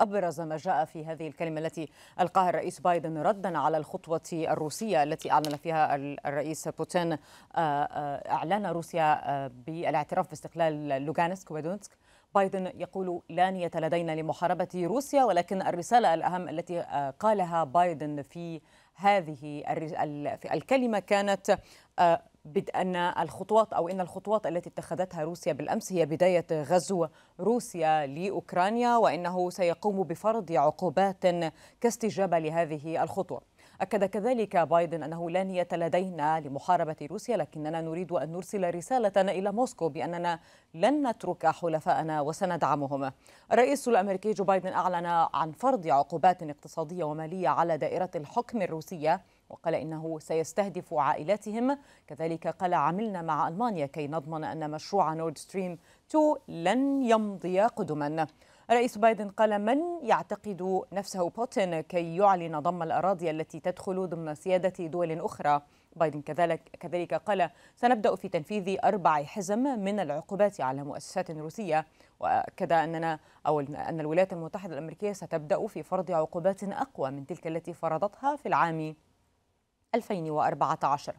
أبرز ما جاء في هذه الكلمة التي ألقاها الرئيس بايدن ردا على الخطوة الروسية التي أعلن فيها الرئيس بوتين آه، آه، أعلان روسيا آه، بالاعتراف باستقلال لوغانسك ودونسك بايدن يقول لا نية لدينا لمحاربة روسيا ولكن الرسالة الأهم التي قالها بايدن في هذه الكلمة كانت بدء أن الخطوات أو إن الخطوات التي اتخذتها روسيا بالأمس هي بداية غزو روسيا لأوكرانيا وإنه سيقوم بفرض عقوبات كاستجابة لهذه الخطوة أكد كذلك بايدن أنه لا نية لدينا لمحاربة روسيا لكننا نريد أن نرسل رسالة إلى موسكو بأننا لن نترك حلفائنا وسندعمهم الرئيس الأمريكي جو بايدن أعلن عن فرض عقوبات اقتصادية ومالية على دائرة الحكم الروسية وقال إنه سيستهدف عائلاتهم كذلك قال عملنا مع ألمانيا كي نضمن أن مشروع نورد ستريم 2 لن يمضي قدما رئيس بايدن قال من يعتقد نفسه بوتين كي يعلن ضم الأراضي التي تدخل ضمن سيادة دول أخرى بايدن كذلك, كذلك قال سنبدأ في تنفيذ أربع حزم من العقوبات على مؤسسات روسية وأكد أننا أو أن الولايات المتحدة الأمريكية ستبدأ في فرض عقوبات أقوى من تلك التي فرضتها في العام 2014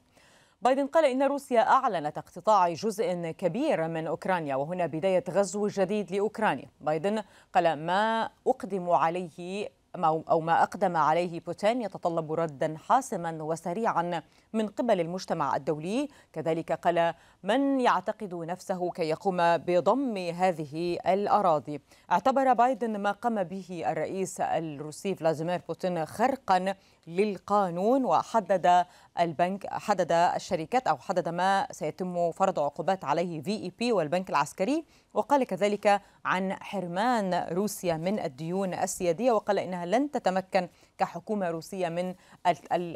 بايدن قال إن روسيا أعلنت اقتطاع جزء كبير من أوكرانيا وهنا بداية غزو جديد لأوكرانيا بايدن قال ما أقدم عليه أو ما أقدم عليه بوتين يتطلب ردا حاسما وسريعا من قبل المجتمع الدولي كذلك قال من يعتقد نفسه كي يقوم بضم هذه الأراضي اعتبر بايدن ما قام به الرئيس الروسي فلاديمير بوتين خرقا للقانون وحدد البنك حدد الشركات أو حدد ما سيتم فرض عقوبات عليه في اي بي والبنك العسكري وقال كذلك عن حرمان روسيا من الديون السيادية وقال إنها لن تتمكن كحكومة روسية من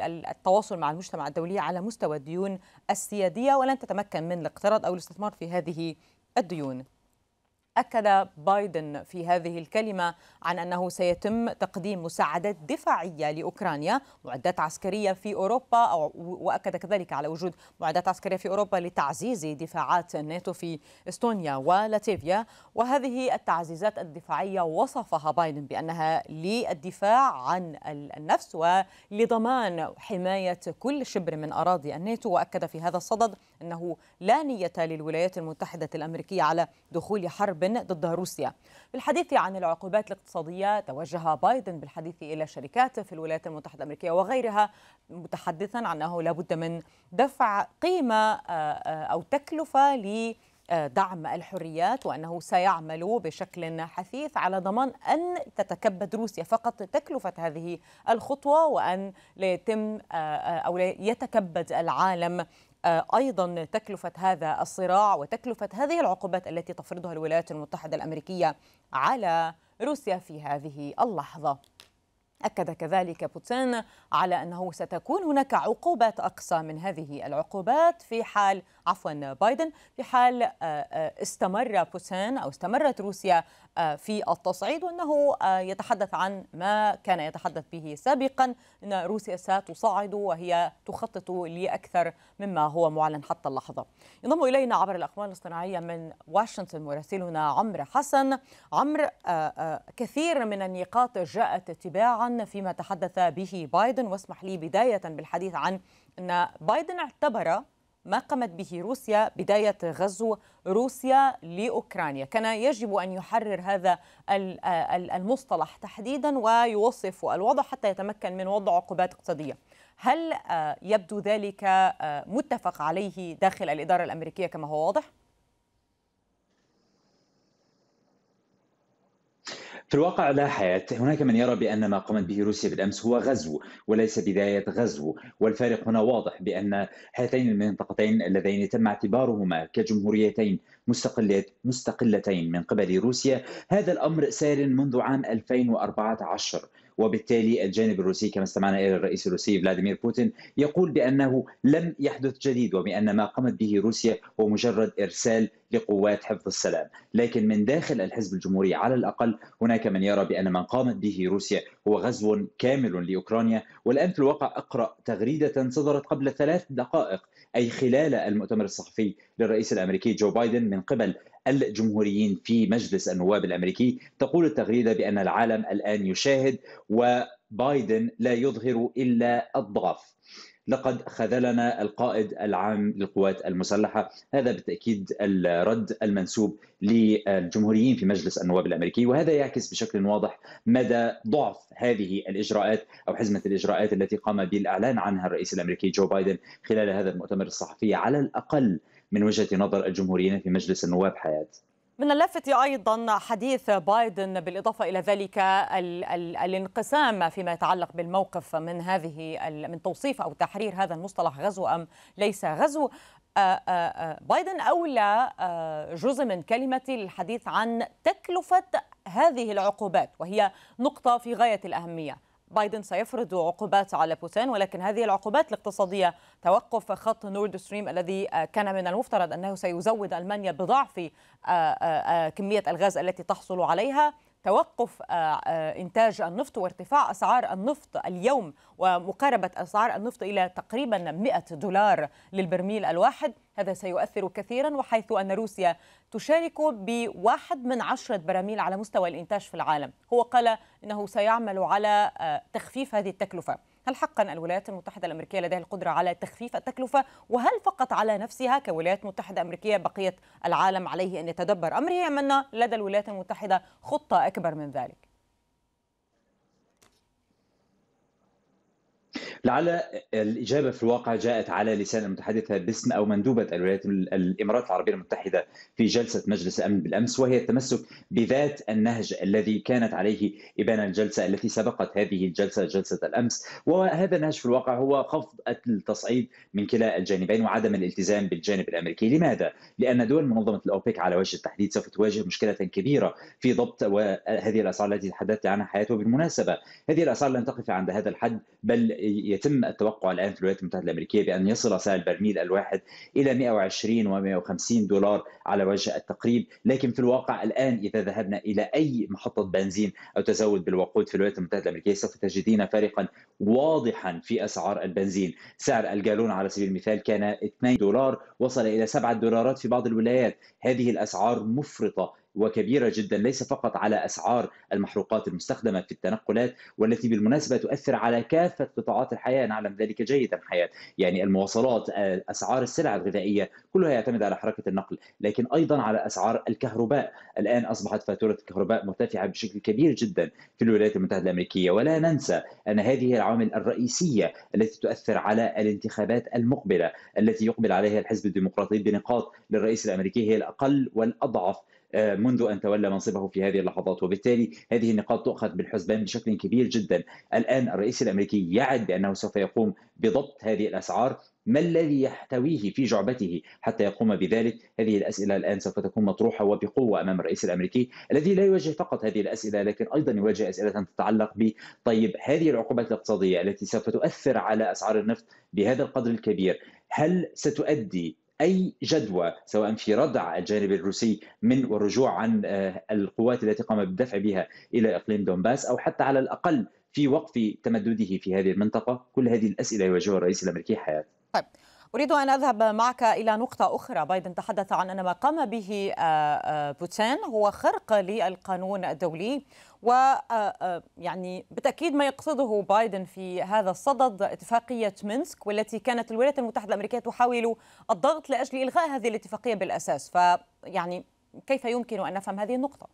التواصل مع المجتمع الدولي على مستوى الديون السيادية ولن تتمكن من الاقتراض أو الاستثمار في هذه الديون أكد بايدن في هذه الكلمة عن أنه سيتم تقديم مساعدات دفاعية لأوكرانيا معدات عسكرية في أوروبا أو وأكد كذلك على وجود معدات عسكرية في أوروبا لتعزيز دفاعات الناتو في إستونيا ولاتفيا وهذه التعزيزات الدفاعية وصفها بايدن بأنها للدفاع عن النفس ولضمان حماية كل شبر من أراضي الناتو وأكد في هذا الصدد أنه لا نية للولايات المتحدة الأمريكية على دخول حرب ضد روسيا بالحديث عن العقوبات الاقتصادية توجه بايدن بالحديث إلى شركات في الولايات المتحدة الأمريكية وغيرها متحدثا عن أنه لابد من دفع قيمة آه، آه، أو تكلفة ل دعم الحريات وانه سيعمل بشكل حثيث على ضمان ان تتكبد روسيا فقط تكلفه هذه الخطوه وان لا يتم آه، او يتكبد العالم آه، أيضا تكلفة هذا الصراع وتكلفة هذه العقوبات التي تفرضها الولايات المتحدة الأمريكية على روسيا في هذه اللحظة أكد كذلك بوتين على أنه ستكون هناك عقوبات أقصى من هذه العقوبات في حال عفوا بايدن في حال آه، آه، استمر بوتين أو استمرت روسيا آه، في التصعيد وأنه آه، يتحدث عن ما كان يتحدث به سابقا أن روسيا ستصعد وهي تخطط لأكثر مما هو معلن حتى اللحظة ينضم إلينا عبر الأقمار الاصطناعية من واشنطن مراسلنا عمرو حسن عمرو آه، كثير من النقاط جاءت تباعا فيما تحدث به بايدن واسمح لي بداية بالحديث عن أن بايدن اعتبر ما قامت به روسيا بداية غزو روسيا لأوكرانيا كان يجب أن يحرر هذا المصطلح تحديدا ويوصف الوضع حتى يتمكن من وضع عقوبات اقتصادية هل آه، يبدو ذلك آه، متفق عليه داخل الإدارة الأمريكية كما هو واضح؟ في الواقع لا حياة هناك من يرى بأن ما قامت به روسيا بالأمس هو غزو وليس بداية غزو والفارق هنا واضح بأن هاتين المنطقتين اللذين تم اعتبارهما كجمهوريتين مستقلتين من قبل روسيا هذا الأمر سار منذ عام 2014 وبالتالي الجانب الروسي كما استمعنا الى الرئيس الروسي فلاديمير بوتين يقول بانه لم يحدث جديد وبان ما قامت به روسيا هو مجرد ارسال لقوات حفظ السلام، لكن من داخل الحزب الجمهوري على الاقل هناك من يرى بان ما قامت به روسيا هو غزو كامل لاوكرانيا، والان في الواقع اقرا تغريده صدرت قبل ثلاث دقائق اي خلال المؤتمر الصحفي للرئيس الامريكي جو بايدن من قبل الجمهوريين في مجلس النواب الامريكي تقول التغريده بان العالم الان يشاهد وبايدن لا يظهر الا الضعف لقد خذلنا القائد العام للقوات المسلحه هذا بالتاكيد الرد المنسوب للجمهوريين في مجلس النواب الامريكي وهذا يعكس بشكل واضح مدى ضعف هذه الاجراءات او حزمه الاجراءات التي قام بالاعلان عنها الرئيس الامريكي جو بايدن خلال هذا المؤتمر الصحفي على الاقل من وجهه نظر الجمهوريين في مجلس النواب حياه من اللافت ايضا حديث بايدن بالاضافه الى ذلك الـ الـ الانقسام فيما يتعلق بالموقف من هذه من توصيف او تحرير هذا المصطلح غزو ام ليس غزو آه، آه، آه، بايدن اولى جزء من كلمه الحديث عن تكلفه هذه العقوبات وهي نقطه في غايه الاهميه بايدن سيفرض عقوبات على بوتين ولكن هذه العقوبات الاقتصادية توقف خط نورد ستريم الذي آه، كان من المفترض أنه سيزود ألمانيا بضعف آه، آه، كمية الغاز التي تحصل عليها توقف آه، آه، إنتاج النفط وارتفاع أسعار النفط اليوم ومقاربة أسعار النفط إلى تقريبا 100 دولار للبرميل الواحد هذا سيؤثر كثيرا وحيث أن روسيا تشارك بواحد من عشرة براميل على مستوى الإنتاج في العالم هو قال إنه سيعمل على آه، تخفيف هذه التكلفة هل حقا الولايات المتحدة الأمريكية لديها القدرة على تخفيف التكلفة وهل فقط على نفسها كولايات متحدة أمريكية بقية العالم عليه أن يتدبر أمره أم أن لدى الولايات المتحدة خطة أكبر من ذلك؟ لعل الإجابة في الواقع جاءت على لسان المتحدثة باسم أو مندوبة الولايات الإمارات العربية المتحدة في جلسة مجلس الأمن بالأمس وهي التمسك بذات النهج الذي كانت عليه إبان الجلسة التي سبقت هذه الجلسة جلسة الأمس وهذا النهج في الواقع هو خفض التصعيد من كلا الجانبين وعدم الالتزام بالجانب الأمريكي لماذا؟ لأن دول منظمة الأوبك على وجه التحديد سوف تواجه مشكلة كبيرة في ضبط هذه الأسعار التي تحدثت عنها حياته بالمناسبة هذه الأسعار لن تقف عند هذا الحد بل يتم التوقع الان في الولايات المتحده الامريكيه بان يصل سعر البرميل الواحد الى 120 و150 دولار على وجه التقريب، لكن في الواقع الان اذا ذهبنا الى اي محطه بنزين او تزود بالوقود في الولايات المتحده الامريكيه سوف تجدين فارقا واضحا في اسعار البنزين، سعر الجالون على سبيل المثال كان 2 دولار وصل الى 7 دولارات في بعض الولايات، هذه الاسعار مفرطه وكبيرة جدا ليس فقط على أسعار المحروقات المستخدمة في التنقلات والتي بالمناسبة تؤثر على كافة قطاعات الحياة نعلم ذلك جيدا حياة يعني المواصلات آه، أسعار السلع الغذائية كلها يعتمد على حركة النقل لكن أيضا على أسعار الكهرباء الآن أصبحت فاتورة الكهرباء مرتفعة بشكل كبير جدا في الولايات المتحدة الأمريكية ولا ننسى أن هذه العوامل الرئيسية التي تؤثر على الانتخابات المقبلة التي يقبل عليها الحزب الديمقراطي بنقاط للرئيس الأمريكي هي الأقل والأضعف آه، منذ أن تولى منصبه في هذه اللحظات وبالتالي هذه النقاط تؤخذ بالحسبان بشكل كبير جدا الآن الرئيس الأمريكي يعد بأنه سوف يقوم بضبط هذه الأسعار ما الذي يحتويه في جعبته حتى يقوم بذلك؟ هذه الاسئله الان سوف تكون مطروحه وبقوه امام الرئيس الامريكي الذي لا يواجه فقط هذه الاسئله لكن ايضا يواجه اسئله تتعلق ب طيب هذه العقوبات الاقتصاديه التي سوف تؤثر على اسعار النفط بهذا القدر الكبير، هل ستؤدي اي جدوى سواء في ردع الجانب الروسي من والرجوع عن آه، القوات التي قام بالدفع بها الى اقليم دونباس او حتى على الاقل في وقف تمدده في هذه المنطقه كل هذه الاسئله يواجهها الرئيس الامريكي حياه طيب. أريد أن أذهب معك إلى نقطة أخرى بايدن تحدث عن أن ما قام به آه، آه، بوتين هو خرق للقانون الدولي ويعني آه، بالتأكيد ما يقصده بايدن في هذا الصدد اتفاقية مينسك والتي كانت الولايات المتحدة الأمريكية تحاول الضغط لأجل إلغاء هذه الاتفاقية بالأساس فيعني كيف يمكن أن نفهم هذه النقطة؟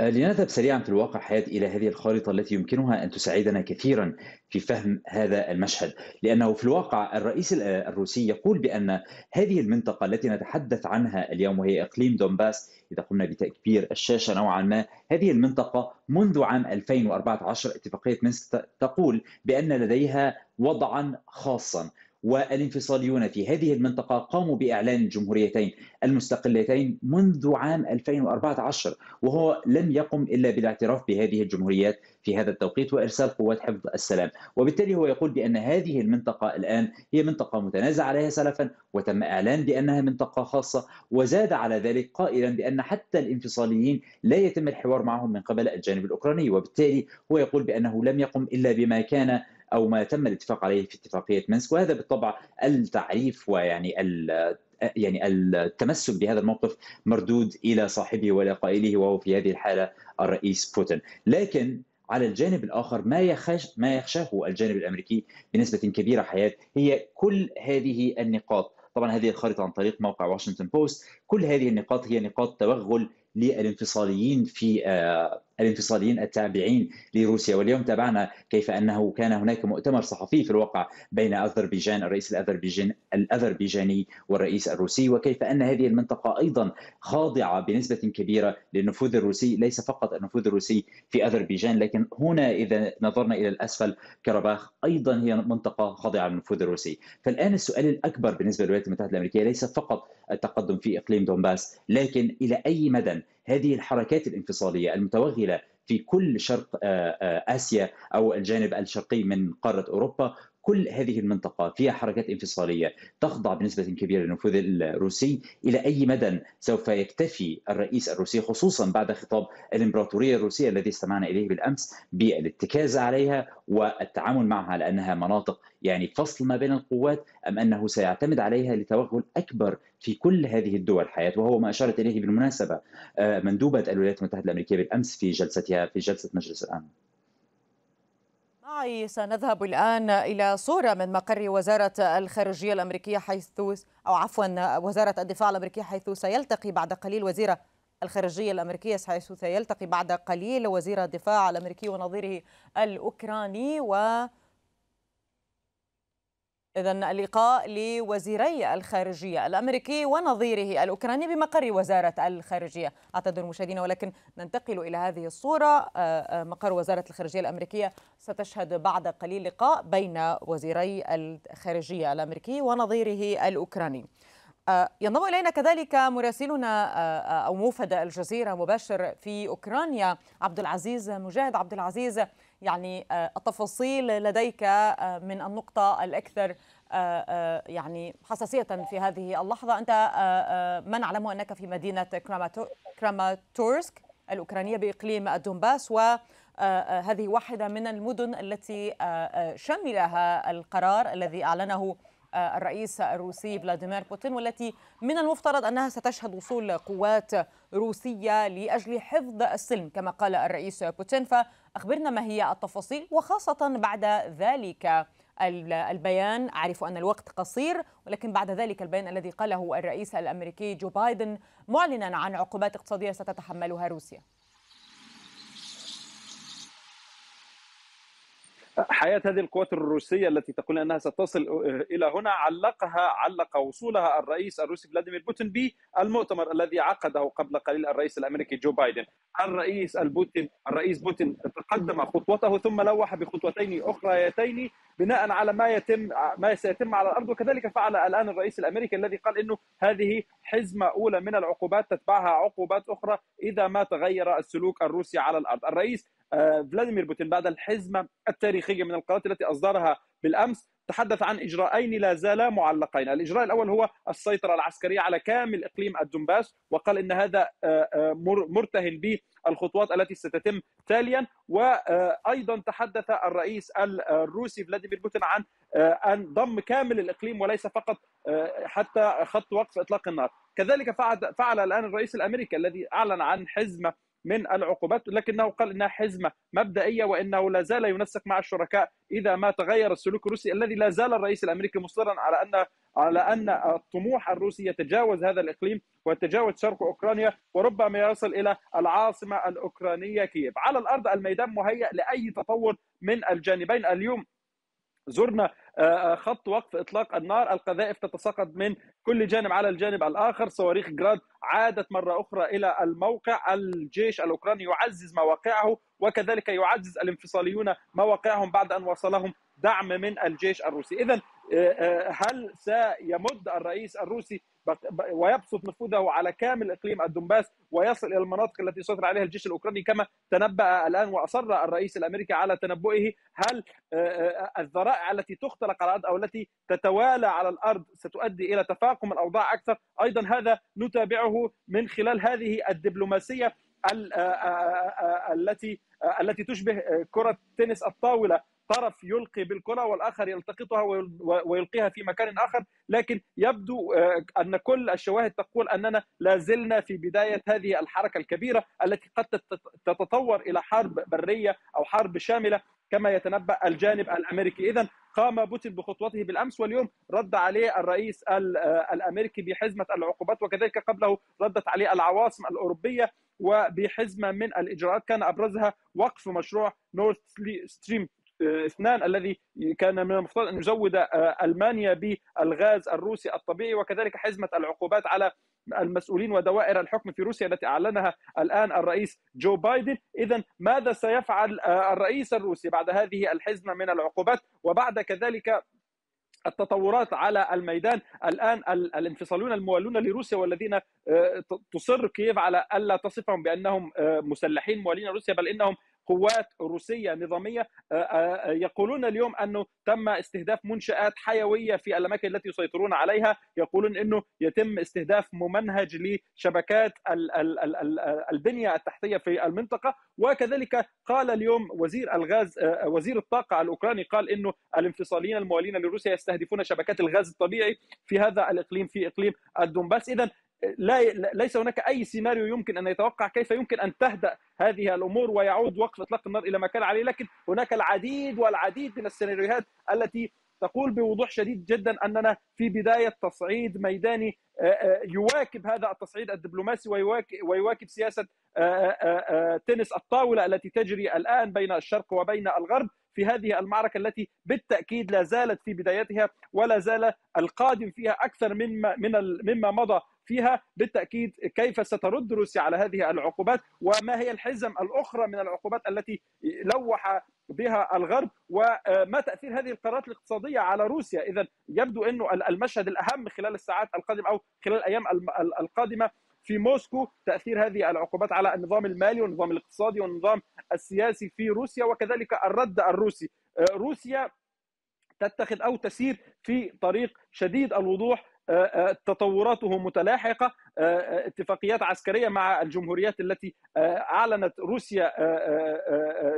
آه، لنذهب سريعا في الواقع حياة إلى هذه الخارطة التي يمكنها أن تساعدنا كثيرا في فهم هذا المشهد لأنه في الواقع الرئيس آه، الروسي يقول بأن هذه المنطقة التي نتحدث عنها اليوم وهي إقليم دونباس إذا قمنا بتكبير الشاشة نوعا ما هذه المنطقة منذ عام 2014 اتفاقية مينسك تقول بأن لديها وضعا خاصا والانفصاليون في هذه المنطقة قاموا بإعلان الجمهوريتين المستقلتين منذ عام 2014 وهو لم يقم إلا بالاعتراف بهذه الجمهوريات في هذا التوقيت وإرسال قوات حفظ السلام وبالتالي هو يقول بأن هذه المنطقة الآن هي منطقة متنازع عليها سلفا وتم إعلان بأنها منطقة خاصة وزاد على ذلك قائلا بأن حتى الانفصاليين لا يتم الحوار معهم من قبل الجانب الأوكراني وبالتالي هو يقول بأنه لم يقم إلا بما كان او ما تم الاتفاق عليه في اتفاقيه منسك وهذا بالطبع التعريف ويعني ال يعني التمسك بهذا الموقف مردود الى صاحبه والى قائله وهو في هذه الحاله الرئيس بوتين لكن على الجانب الاخر ما يخش ما يخشاه الجانب الامريكي بنسبه كبيره حياه هي كل هذه النقاط طبعا هذه الخريطه عن طريق موقع واشنطن بوست كل هذه النقاط هي نقاط توغل للانفصاليين في آه، الانفصاليين التابعين لروسيا واليوم تابعنا كيف انه كان هناك مؤتمر صحفي في الواقع بين اذربيجان الرئيس الاذربيجان الاذربيجاني والرئيس الروسي وكيف ان هذه المنطقه ايضا خاضعه بنسبه كبيره للنفوذ الروسي ليس فقط النفوذ الروسي في اذربيجان لكن هنا اذا نظرنا الى الاسفل كرباخ ايضا هي منطقه خاضعه للنفوذ الروسي فالان السؤال الاكبر بالنسبه للولايات المتحده الامريكيه ليس فقط التقدم في اقليم دونباس لكن الى اي مدى هذه الحركات الانفصاليه المتوغله في كل شرق آه، آه، اسيا او الجانب الشرقي من قاره اوروبا كل هذه المنطقة فيها حركات انفصالية تخضع بنسبة كبيرة للنفوذ الروسي إلى أي مدى سوف يكتفي الرئيس الروسي خصوصا بعد خطاب الإمبراطورية الروسية الذي استمعنا إليه بالأمس بالاتكاز عليها والتعامل معها على أنها مناطق يعني فصل ما بين القوات أم أنه سيعتمد عليها لتوغل أكبر في كل هذه الدول حياة وهو ما أشارت إليه بالمناسبة آه، مندوبة الولايات المتحدة الأمريكية بالأمس في جلستها في جلسة مجلس الأمن معي سنذهب الآن إلى صورة من مقر وزارة الخارجية الأمريكية حيث أو عفوا وزارة الدفاع الأمريكية حيث سيلتقي بعد قليل وزير الخارجية الأمريكية حيث سيلتقي بعد قليل وزير الدفاع الأمريكي ونظيره الأوكراني و إذا اللقاء لوزيري الخارجية الأمريكي ونظيره الأوكراني بمقر وزارة الخارجية أعتذر المشاهدين ولكن ننتقل إلى هذه الصورة آه، آه، مقر وزارة الخارجية الأمريكية ستشهد بعد قليل لقاء بين وزيري الخارجية الأمريكي ونظيره الأوكراني آه، ينضم إلينا كذلك مراسلنا أو موفد الجزيرة مباشر في أوكرانيا عبد العزيز مجاهد عبد العزيز يعني آه، التفاصيل لديك آه، من النقطة الأكثر آه، يعني حساسية في هذه اللحظة أنت من نعلمه أنك في مدينة كراماتورسك الأوكرانية بإقليم الدومباس و هذه واحدة من المدن التي شملها القرار الذي أعلنه آه، الرئيس الروسي فلاديمير بوتين والتي من المفترض أنها ستشهد وصول قوات روسية لأجل حفظ السلم كما قال الرئيس بوتين فأخبرنا ما هي التفاصيل وخاصة بعد ذلك البيان أعرف أن الوقت قصير ولكن بعد ذلك البيان الذي قاله الرئيس الأمريكي جو بايدن معلنا عن عقوبات اقتصادية ستتحملها روسيا حياه هذه القوات الروسيه التي تقول انها ستصل آه، الى هنا علقها علق وصولها الرئيس الروسي فلاديمير بوتين بالمؤتمر الذي عقده قبل قليل الرئيس الامريكي جو بايدن الرئيس البوتين الرئيس بوتين تقدم خطوته ثم لوح بخطوتين اخريتين بناء على ما يتم ما سيتم على الارض وكذلك فعل الان الرئيس الامريكي الذي قال انه هذه حزمه اولى من العقوبات تتبعها عقوبات اخرى اذا ما تغير السلوك الروسي على الارض، الرئيس آه، فلاديمير بوتين بعد الحزمة التاريخية من القرارات التي أصدرها بالأمس تحدث عن إجراءين لا زالا معلقين الإجراء الأول هو السيطرة العسكرية على كامل إقليم الدنباس وقال إن هذا آه، آه، مرتهن به الخطوات التي ستتم تاليا وايضا تحدث الرئيس الروسي فلاديمير بوتين عن ان ضم كامل الاقليم وليس فقط حتى خط وقف اطلاق النار كذلك فعل الان الرئيس الامريكي الذي اعلن عن حزمه من العقوبات لكنه قال انها حزمه مبدئيه وانه لا زال ينسق مع الشركاء اذا ما تغير السلوك الروسي الذي لا زال الرئيس الامريكي مصرا على ان على ان الطموح الروسي يتجاوز هذا الاقليم ويتجاوز شرق اوكرانيا وربما يصل الى العاصمه الاوكرانيه كييف، على الارض الميدان مهيئ لاي تطور من الجانبين، اليوم زرنا آه، آه، خط وقف اطلاق النار القذائف تتساقط من كل جانب على الجانب الاخر صواريخ جراد عادت مره اخرى الى الموقع الجيش الاوكراني يعزز مواقعه وكذلك يعزز الانفصاليون مواقعهم بعد ان وصلهم دعم من الجيش الروسي اذا هل سيمد الرئيس الروسي ويبسط نفوذه على كامل اقليم الدنباس ويصل الى المناطق التي يسيطر عليها الجيش الاوكراني كما تنبأ الان واصر الرئيس الامريكي على تنبؤه هل آه، آه، الذرائع التي تختلق على الارض او التي تتوالى على الارض ستؤدي الى تفاقم الاوضاع اكثر ايضا هذا نتابعه من خلال هذه الدبلوماسيه آه، التي التي تشبه كره تنس الطاوله طرف يلقي بالكرة والآخر يلتقطها ويلقيها في مكان آخر لكن يبدو آه، أن كل الشواهد تقول أننا لا زلنا في بداية هذه الحركة الكبيرة التي قد تتطور إلى حرب برية أو حرب شاملة كما يتنبأ الجانب الأمريكي إذا قام بوتين بخطوته بالامس واليوم رد عليه الرئيس آه، الامريكي بحزمه العقوبات وكذلك قبله ردت عليه العواصم الاوروبيه وبحزمه من الاجراءات كان ابرزها وقف مشروع نورث ستريم اثنان الذي كان من المفترض ان يزود آه، المانيا بالغاز الروسي الطبيعي وكذلك حزمه العقوبات على المسؤولين ودوائر الحكم في روسيا التي اعلنها الان الرئيس جو بايدن، اذا ماذا سيفعل آه، الرئيس الروسي بعد هذه الحزمه من العقوبات وبعد كذلك التطورات على الميدان الان الانفصاليون الموالون لروسيا والذين آه، تصر كييف على الا تصفهم بانهم مسلحين موالين لروسيا بل انهم قوات روسيه نظاميه آه، آه، آه، يقولون اليوم انه تم استهداف منشات حيويه في الاماكن التي يسيطرون عليها يقولون انه يتم استهداف ممنهج لشبكات البنيه التحتيه في المنطقه وكذلك قال اليوم وزير الغاز وزير الطاقه الاوكراني قال انه الانفصاليين الموالين لروسيا يستهدفون شبكات الغاز الطبيعي في هذا الاقليم في اقليم الدنباس اذا لا ليس هناك اي سيناريو يمكن ان يتوقع كيف يمكن ان تهدا هذه الامور ويعود وقف اطلاق النار الى ما كان عليه لكن هناك العديد والعديد من السيناريوهات التي تقول بوضوح شديد جدا اننا في بدايه تصعيد ميداني آه، آه، يواكب هذا التصعيد الدبلوماسي ويواكب, ويواكب سياسه آه، تنس الطاوله التي تجري الان بين الشرق وبين الغرب في هذه المعركه التي بالتاكيد لا زالت في بدايتها ولا زال القادم فيها اكثر مما من مما مضى فيها بالتاكيد كيف سترد روسيا على هذه العقوبات وما هي الحزم الاخرى من العقوبات التي لوح بها الغرب وما تاثير هذه القرارات الاقتصاديه على روسيا اذا يبدو انه المشهد الاهم خلال الساعات القادمه او خلال الايام القادمه في موسكو تاثير هذه العقوبات على النظام المالي والنظام الاقتصادي والنظام السياسي في روسيا وكذلك الرد الروسي آه، روسيا تتخذ او تسير في طريق شديد الوضوح آه، آه، تطوراته متلاحقه آه، اتفاقيات عسكريه مع الجمهوريات التي اعلنت روسيا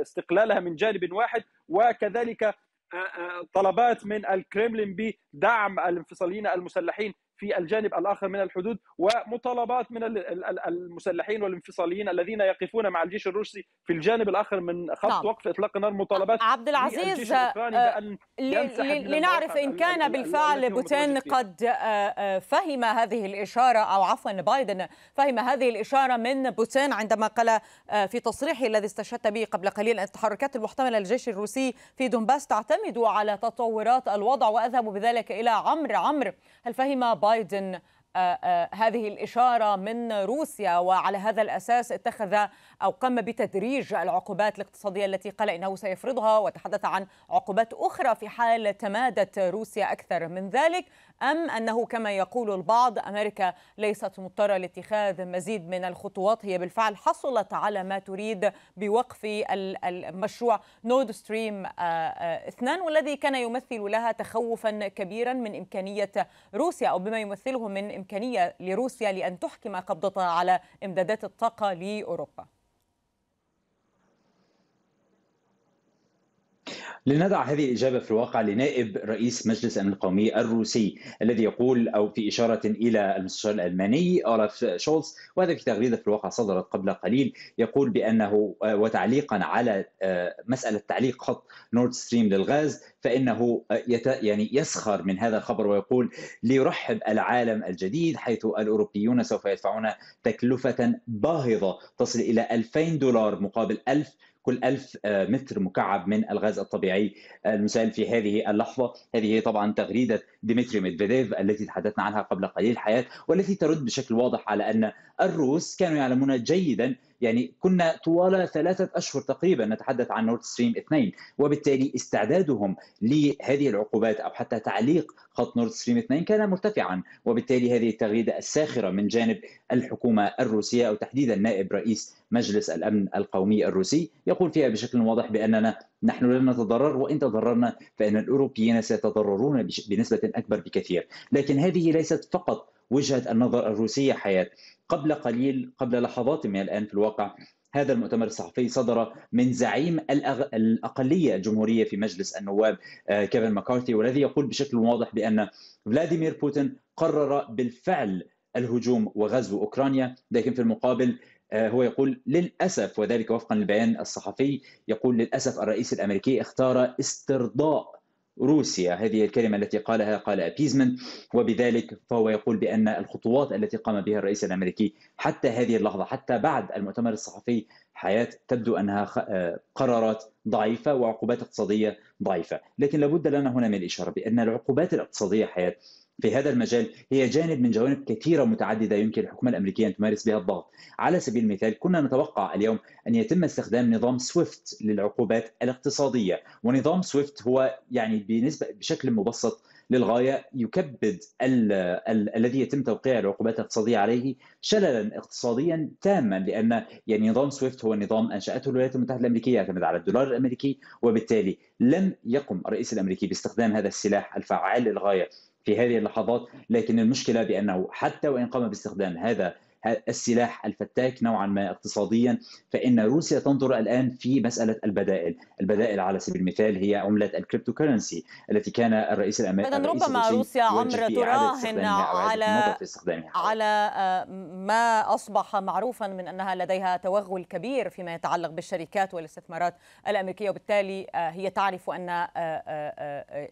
استقلالها من جانب واحد وكذلك طلبات من الكريملين بدعم الانفصاليين المسلحين في الجانب الاخر من الحدود ومطالبات من المسلحين والانفصاليين الذين يقفون مع الجيش الروسي في الجانب الاخر من خط نعم. وقف اطلاق النار مطالبات عبد العزيز آه، لنعرف ان كان بالفعل بوتين قد آه، آه، فهم هذه الاشاره او عفوا بايدن فهم هذه الاشاره من بوتين عندما قال في تصريحه الذي استشهدت به قبل قليل ان التحركات المحتمله للجيش الروسي في دونباس تعتمد على تطورات الوضع واذهب بذلك الى عمرو عمرو هل فهم بايدن بايدن آه، آه، هذه الإشارة من روسيا وعلى هذا الأساس اتخذ أو قام بتدريج العقوبات الاقتصادية التي قال إنه سيفرضها وتحدث عن عقوبات أخرى في حال تمادت روسيا أكثر من ذلك أم أنه كما يقول البعض أمريكا ليست مضطرة لاتخاذ مزيد من الخطوات هي بالفعل حصلت على ما تريد بوقف المشروع نورد ستريم 2 والذي كان يمثل لها تخوفا كبيرا من إمكانية روسيا أو بما يمثله من إمكانية لروسيا لأن تحكم قبضتها على إمدادات الطاقة لأوروبا لندع هذه الإجابة في الواقع لنائب رئيس مجلس الأمن القومي الروسي الذي يقول أو في إشارة إلى المستشار الألماني أولف شولز وهذا في تغريدة في الواقع صدرت قبل قليل يقول بأنه آه، وتعليقا على آه، مسألة تعليق خط نورد ستريم للغاز فإنه آه، يعني يسخر من هذا الخبر ويقول ليرحب العالم الجديد حيث الأوروبيون سوف يدفعون تكلفة باهظة تصل إلى 2000 دولار مقابل 1000 كل ألف آه، متر مكعب من الغاز الطبيعي آه، المسال في هذه اللحظه هذه هي طبعا تغريده ديمتري ميدفيديف التي تحدثنا عنها قبل قليل حياه والتي ترد بشكل واضح على ان الروس كانوا يعلمون جيدا يعني كنا طوال ثلاثة أشهر تقريبا نتحدث عن نورد ستريم 2 وبالتالي استعدادهم لهذه العقوبات أو حتى تعليق خط نورد ستريم 2 كان مرتفعا وبالتالي هذه التغريدة الساخرة من جانب الحكومة الروسية أو تحديدا نائب رئيس مجلس الأمن القومي الروسي يقول فيها بشكل واضح بأننا نحن لن نتضرر وإن تضررنا فإن الأوروبيين سيتضررون بنسبة أكبر بكثير لكن هذه ليست فقط وجهة النظر الروسية حياة قبل قليل قبل لحظات من الآن في الواقع هذا المؤتمر الصحفي صدر من زعيم الأقلية الجمهورية في مجلس النواب آه، كيفن ماكارثي والذي يقول بشكل واضح بأن فلاديمير بوتين قرر بالفعل الهجوم وغزو أوكرانيا لكن في المقابل آه، هو يقول للأسف وذلك وفقا للبيان الصحفي يقول للأسف الرئيس الأمريكي اختار استرضاء روسيا هذه الكلمة التي قالها قال أبيزمن وبذلك فهو يقول بأن الخطوات التي قام بها الرئيس الأمريكي حتى هذه اللحظة حتى بعد المؤتمر الصحفي حياة تبدو أنها آه، قرارات ضعيفة وعقوبات اقتصادية ضعيفة لكن لابد لنا هنا من الإشارة بأن العقوبات الاقتصادية حياة في هذا المجال هي جانب من جوانب كثيره متعدده يمكن الحكومه الامريكيه ان تمارس بها الضغط، على سبيل المثال كنا نتوقع اليوم ان يتم استخدام نظام سويفت للعقوبات الاقتصاديه، ونظام سويفت هو يعني بنسبه بشكل مبسط للغايه يكبد الـ الـ الذي يتم توقيع العقوبات الاقتصاديه عليه شللا اقتصاديا تاما لان يعني نظام سويفت هو نظام انشاته الولايات المتحده الامريكيه يعتمد على الدولار الامريكي وبالتالي لم يقم الرئيس الامريكي باستخدام هذا السلاح الفعال للغايه في هذه اللحظات لكن المشكله بانه حتى وان قام باستخدام هذا السلاح الفتاك نوعا ما اقتصاديا فإن روسيا تنظر الآن في مسألة البدائل البدائل على سبيل المثال هي عملة الكريبتو كرنسي التي كان الرئيس الأمريكي إذا ربما روسيا عمر تراهن على على آه، ما أصبح معروفا من أنها لديها توغل كبير فيما يتعلق بالشركات والاستثمارات الأمريكية وبالتالي آه، هي تعرف أن آه،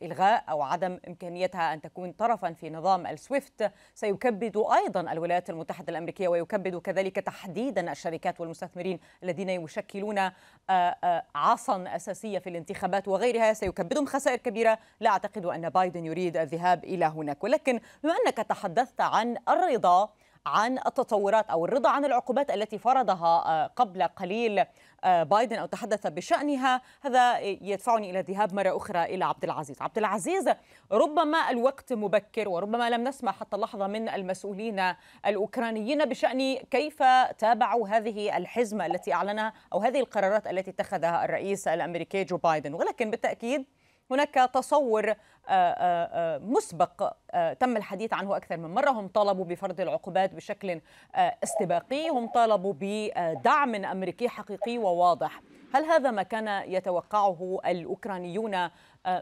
إلغاء أو عدم إمكانيتها أن تكون طرفا في نظام السويفت سيكبد أيضا الولايات المتحدة الأمريكية تركيا ويكبد كذلك تحديدا الشركات والمستثمرين الذين يشكلون آه، آه، عصا أساسية في الانتخابات وغيرها سيكبدهم خسائر كبيرة لا أعتقد أن بايدن يريد الذهاب إلى هناك ولكن بما أنك تحدثت عن الرضا عن التطورات او الرضا عن العقوبات التي فرضها آه، قبل قليل بايدن أو تحدث بشأنها هذا يدفعني إلى الذهاب مرة أخرى إلى عبد العزيز عبد العزيز ربما الوقت مبكر وربما لم نسمع حتى اللحظة من المسؤولين الأوكرانيين بشأن كيف تابعوا هذه الحزمة التي أعلنها أو هذه القرارات التي اتخذها الرئيس الأمريكي جو بايدن ولكن بالتأكيد هناك تصور آه، آه، آه، مسبق تم الحديث عنه أكثر من مرة هم طالبوا بفرض العقوبات بشكل استباقي هم طالبوا بدعم أمريكي حقيقي وواضح هل هذا ما كان يتوقعه الأوكرانيون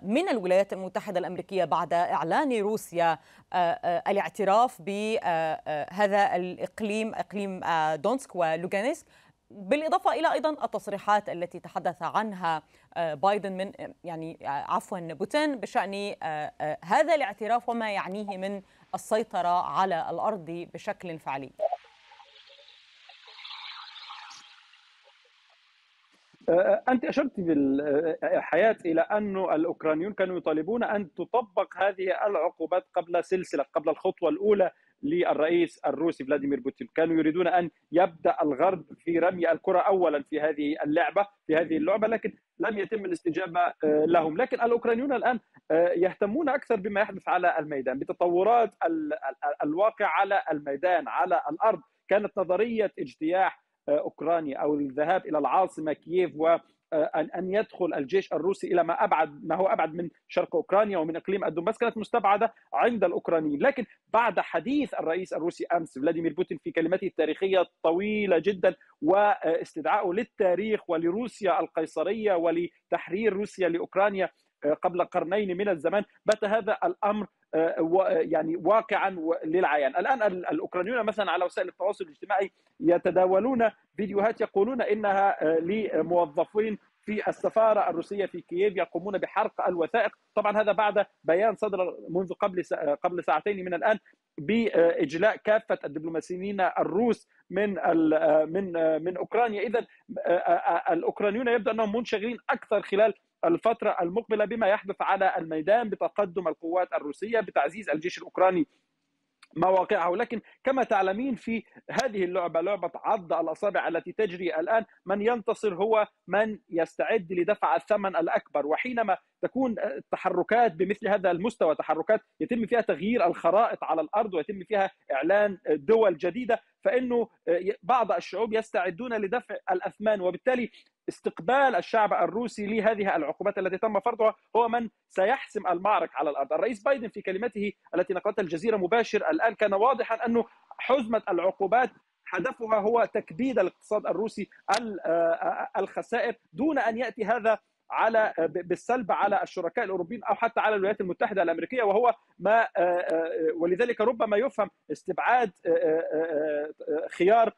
من الولايات المتحدة الأمريكية بعد إعلان روسيا الاعتراف بهذا الإقليم إقليم دونسك ولوغانسك بالإضافة إلى أيضا التصريحات التي تحدث عنها آه، بايدن من يعني آه، عفوا بوتين بشأن آه، هذا الاعتراف وما يعنيه من السيطرة على الأرض بشكل فعلي أنت أشرت بالحياة إلى أن الأوكرانيون كانوا يطالبون أن تطبق هذه العقوبات قبل سلسلة قبل الخطوة الأولى للرئيس الروسي فلاديمير بوتين كانوا يريدون أن يبدأ الغرب في رمي الكرة أولا في هذه اللعبة في هذه اللعبة لكن لم يتم الاستجابة آه، لهم لكن الأوكرانيون الآن آه، يهتمون أكثر بما يحدث على الميدان بتطورات الواقع على الميدان على الأرض كانت نظرية اجتياح آه، اوكرانيا او الذهاب الى العاصمه كييف و آه، ان ان يدخل الجيش الروسي الى ما ابعد ما هو ابعد من شرق اوكرانيا ومن اقليم الدنباس كانت مستبعده عند الاوكرانيين، لكن بعد حديث الرئيس الروسي امس فلاديمير بوتين في كلمته التاريخيه الطويله جدا واستدعائه للتاريخ ولروسيا القيصريه ولتحرير روسيا لاوكرانيا قبل قرنين من الزمان بات هذا الامر آه، آه، يعني واقعا للعيان الان الاوكرانيون مثلا على وسائل التواصل الاجتماعي يتداولون فيديوهات يقولون انها آه، لموظفين في السفارة الروسية في كييف يقومون بحرق الوثائق طبعا هذا بعد بيان صدر منذ قبل قبل ساعتين من الآن باجلاء كافه الدبلوماسيين الروس من من من اوكرانيا اذا الاوكرانيون يبدو انهم منشغلين اكثر خلال الفتره المقبله بما يحدث على الميدان بتقدم القوات الروسيه بتعزيز الجيش الاوكراني مواقعه لكن كما تعلمين في هذه اللعبة لعبة عض الأصابع التي تجري الآن من ينتصر هو من يستعد لدفع الثمن الأكبر وحينما تكون التحركات بمثل هذا المستوى تحركات يتم فيها تغيير الخرائط على الأرض ويتم فيها إعلان دول جديدة فإنه بعض الشعوب يستعدون لدفع الأثمان وبالتالي استقبال الشعب الروسي لهذه العقوبات التي تم فرضها هو من سيحسم المعرك على الارض، الرئيس بايدن في كلمته التي نقلتها الجزيره مباشر الان كان واضحا انه حزمه العقوبات هدفها هو تكبيد الاقتصاد الروسي آه، الخسائر دون ان ياتي هذا على بالسلب على الشركاء الاوروبيين او حتى على الولايات المتحده الامريكيه وهو ما آه، آه، ولذلك ربما يفهم استبعاد خيار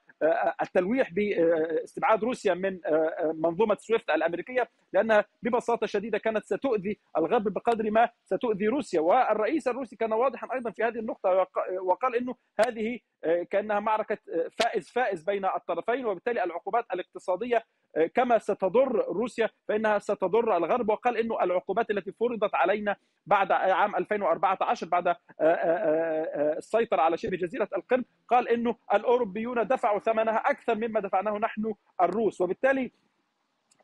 التلويح باستبعاد روسيا من آه، آه، منظومه سويفت الامريكيه لانها ببساطه شديده كانت ستؤذي الغرب بقدر ما ستؤذي روسيا والرئيس الروسي كان واضحا ايضا في هذه النقطه وقال انه هذه آه، كانها معركه فائز فائز بين الطرفين وبالتالي العقوبات الاقتصاديه كما ستضر روسيا فانها ستضر الغرب وقال انه العقوبات التي فرضت علينا بعد عام 2014 بعد السيطره على شبه جزيره القرم قال انه الاوروبيون دفعوا ثمنها اكثر مما دفعناه نحن الروس وبالتالي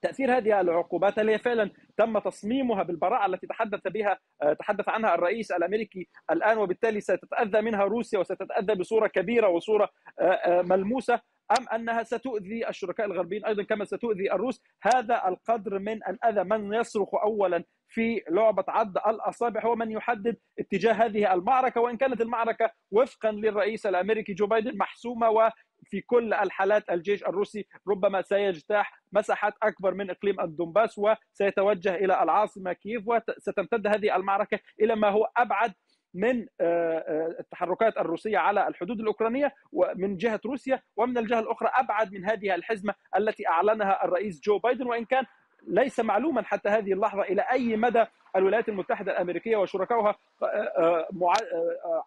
تاثير هذه العقوبات هل هي فعلا تم تصميمها بالبراعه التي تحدث بها آه، تحدث عنها الرئيس الامريكي الان وبالتالي ستتاذى منها روسيا وستتاذى بصوره كبيره وصوره آه، آه، ملموسه ام انها ستؤذي الشركاء الغربيين ايضا كما ستؤذي الروس هذا القدر من الاذى من يصرخ اولا في لعبه عض الاصابع هو من يحدد اتجاه هذه المعركه وان كانت المعركه وفقا للرئيس الامريكي جو بايدن محسومه و في كل الحالات الجيش الروسي ربما سيجتاح مساحات اكبر من اقليم الدنباس وسيتوجه الى العاصمه كييف وستمتد هذه المعركه الى ما هو ابعد من آه، آه، التحركات الروسيه على الحدود الاوكرانيه ومن جهه روسيا ومن الجهه الاخرى ابعد من هذه الحزمه التي اعلنها الرئيس جو بايدن وان كان ليس معلوما حتى هذه اللحظه الى اي مدى الولايات المتحده الامريكيه وشركائها آه،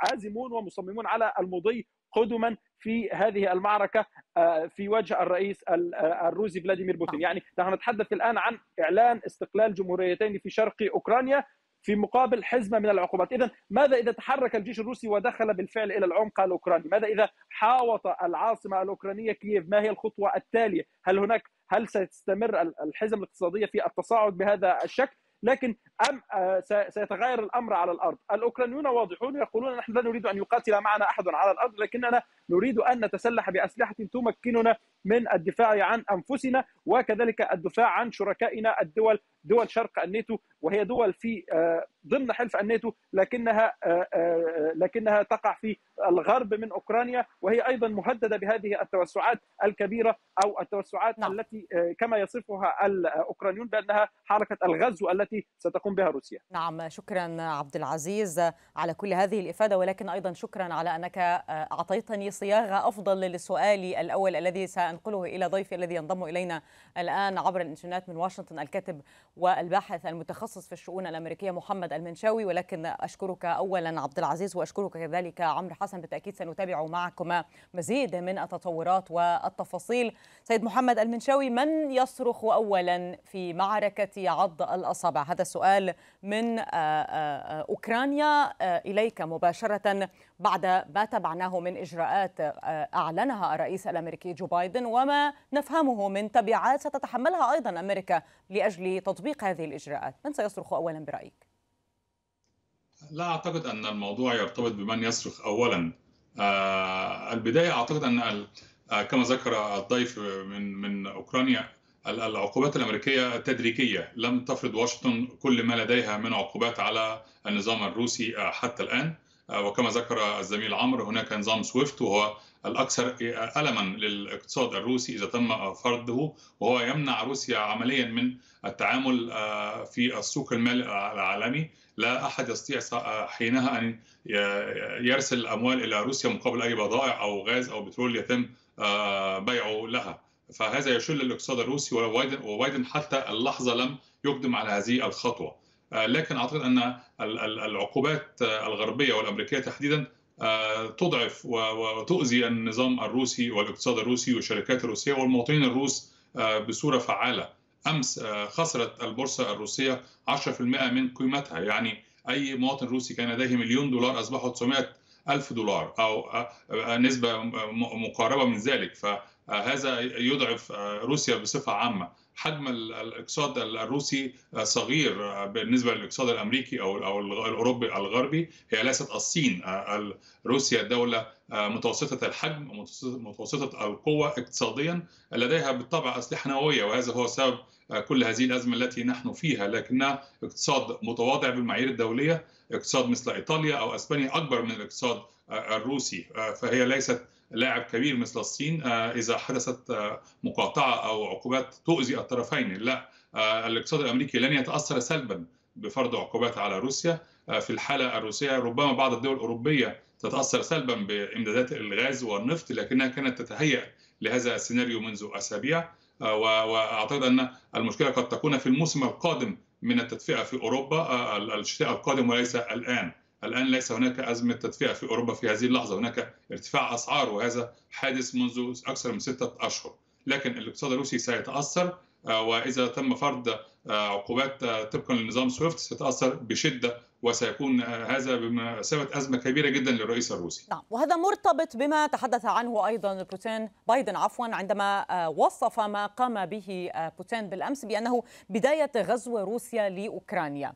عازمون ومصممون على المضي قدما في هذه المعركه آه، في وجه الرئيس آه، الروسي فلاديمير بوتين نعم. يعني نحن نتحدث الان عن اعلان استقلال جمهوريتين في شرق اوكرانيا في مقابل حزمه من العقوبات، اذا ماذا اذا تحرك الجيش الروسي ودخل بالفعل الى العمق الاوكراني؟ ماذا اذا حاوط العاصمه الاوكرانيه كييف؟ ما هي الخطوه التاليه؟ هل هناك هل ستستمر الحزم الاقتصاديه في التصاعد بهذا الشكل؟ لكن أم آه، سيتغير الامر على الارض الاوكرانيون واضحون يقولون نحن لا نريد ان يقاتل معنا احد على الارض لكننا نريد ان نتسلح باسلحه تمكننا من الدفاع عن انفسنا وكذلك الدفاع عن شركائنا الدول دول شرق الناتو وهي دول في آه، ضمن حلف الناتو لكنها آه، آه، لكنها تقع في الغرب من اوكرانيا وهي ايضا مهدده بهذه التوسعات الكبيره او التوسعات نعم. التي كما يصفها الاوكرانيون بانها حركه الغزو التي ستقوم بها روسيا. نعم شكرا عبد العزيز على كل هذه الافاده ولكن ايضا شكرا على انك اعطيتني صياغه افضل لسؤالي الاول الذي سأ انقله إلى ضيفي الذي ينضم إلينا الآن عبر الإنترنت من واشنطن الكاتب والباحث المتخصص في الشؤون الأمريكية محمد المنشاوي ولكن أشكرك أولا عبد العزيز وأشكرك كذلك عمرو حسن بالتأكيد سنتابع معكما مزيد من التطورات والتفاصيل سيد محمد المنشاوي من يصرخ أولا في معركة عض الأصابع هذا السؤال من أوكرانيا إليك مباشرة بعد ما تبعناه من إجراءات آه، أعلنها الرئيس الأمريكي جو بايدن وما نفهمه من تبعات ستتحملها أيضا أمريكا لأجل تطبيق هذه الإجراءات من سيصرخ أولا برأيك؟ لا أعتقد أن الموضوع يرتبط بمن يصرخ أولا آه، البداية أعتقد أن آه، كما ذكر الضيف من من أوكرانيا العقوبات الامريكيه تدريجيه لم تفرض واشنطن كل ما لديها من عقوبات على النظام الروسي حتى الان آه، وكما ذكر الزميل عمرو هناك نظام سويفت وهو الاكثر الما للاقتصاد الروسي اذا تم فرضه وهو يمنع روسيا عمليا من التعامل آه، في السوق المال العالمي لا احد يستطيع آه، حينها ان يرسل الاموال الى روسيا مقابل اي بضائع او غاز او بترول يتم بيعه لها فهذا يشل الاقتصاد الروسي وبايدن حتى اللحظه لم يقدم على هذه الخطوه آه، لكن اعتقد ان العقوبات آه، الغربيه والامريكيه تحديدا آه، تضعف وتؤذي النظام الروسي والاقتصاد الروسي والشركات الروسيه والمواطنين الروس بصوره فعاله. امس خسرت البورصه الروسيه 10% من قيمتها، يعني اي مواطن روسي كان لديه مليون دولار اصبحوا 900 ألف دولار أو نسبة مقاربة من ذلك فهذا يضعف روسيا بصفة عامة حجم الاقتصاد الروسي آه، صغير آه، بالنسبه للاقتصاد الامريكي او او الاوروبي الغربي هي ليست الصين آه، روسيا دوله متوسطه الحجم متوسطه القوه اقتصاديا لديها بالطبع اسلحه نوويه وهذا هو سبب كل هذه الازمه التي نحن فيها لكنها اقتصاد متواضع بالمعايير الدوليه اقتصاد مثل ايطاليا او اسبانيا اكبر من الاقتصاد الروسي فهي ليست لاعب كبير مثل الصين آه، اذا حدثت آه، مقاطعه او عقوبات تؤذي الطرفين لا آه، الاقتصاد الامريكي لن يتاثر سلبا بفرض عقوبات على روسيا في الحاله الروسيه ربما بعض الدول الاوروبيه تتاثر سلبا بامدادات الغاز والنفط لكنها كانت تتهيأ لهذا السيناريو منذ اسابيع واعتقد ان المشكله قد تكون في الموسم القادم من التدفئه في اوروبا الشتاء القادم وليس الان الآن ليس هناك أزمة تدفئة في أوروبا في هذه اللحظة هناك ارتفاع أسعار وهذا حادث منذ أكثر من ستة أشهر لكن الاقتصاد الروسي سيتأثر آه، وإذا تم فرض آه، عقوبات آه، طبقا لنظام سويفت ستاثر بشدة وسيكون هذا بمثابة أزمة كبيرة جدا للرئيس الروسي نعم وهذا مرتبط بما تحدث عنه أيضا بوتين بايدن عفوا عندما وصف ما قام به بوتين بالأمس بأنه بداية غزو روسيا لأوكرانيا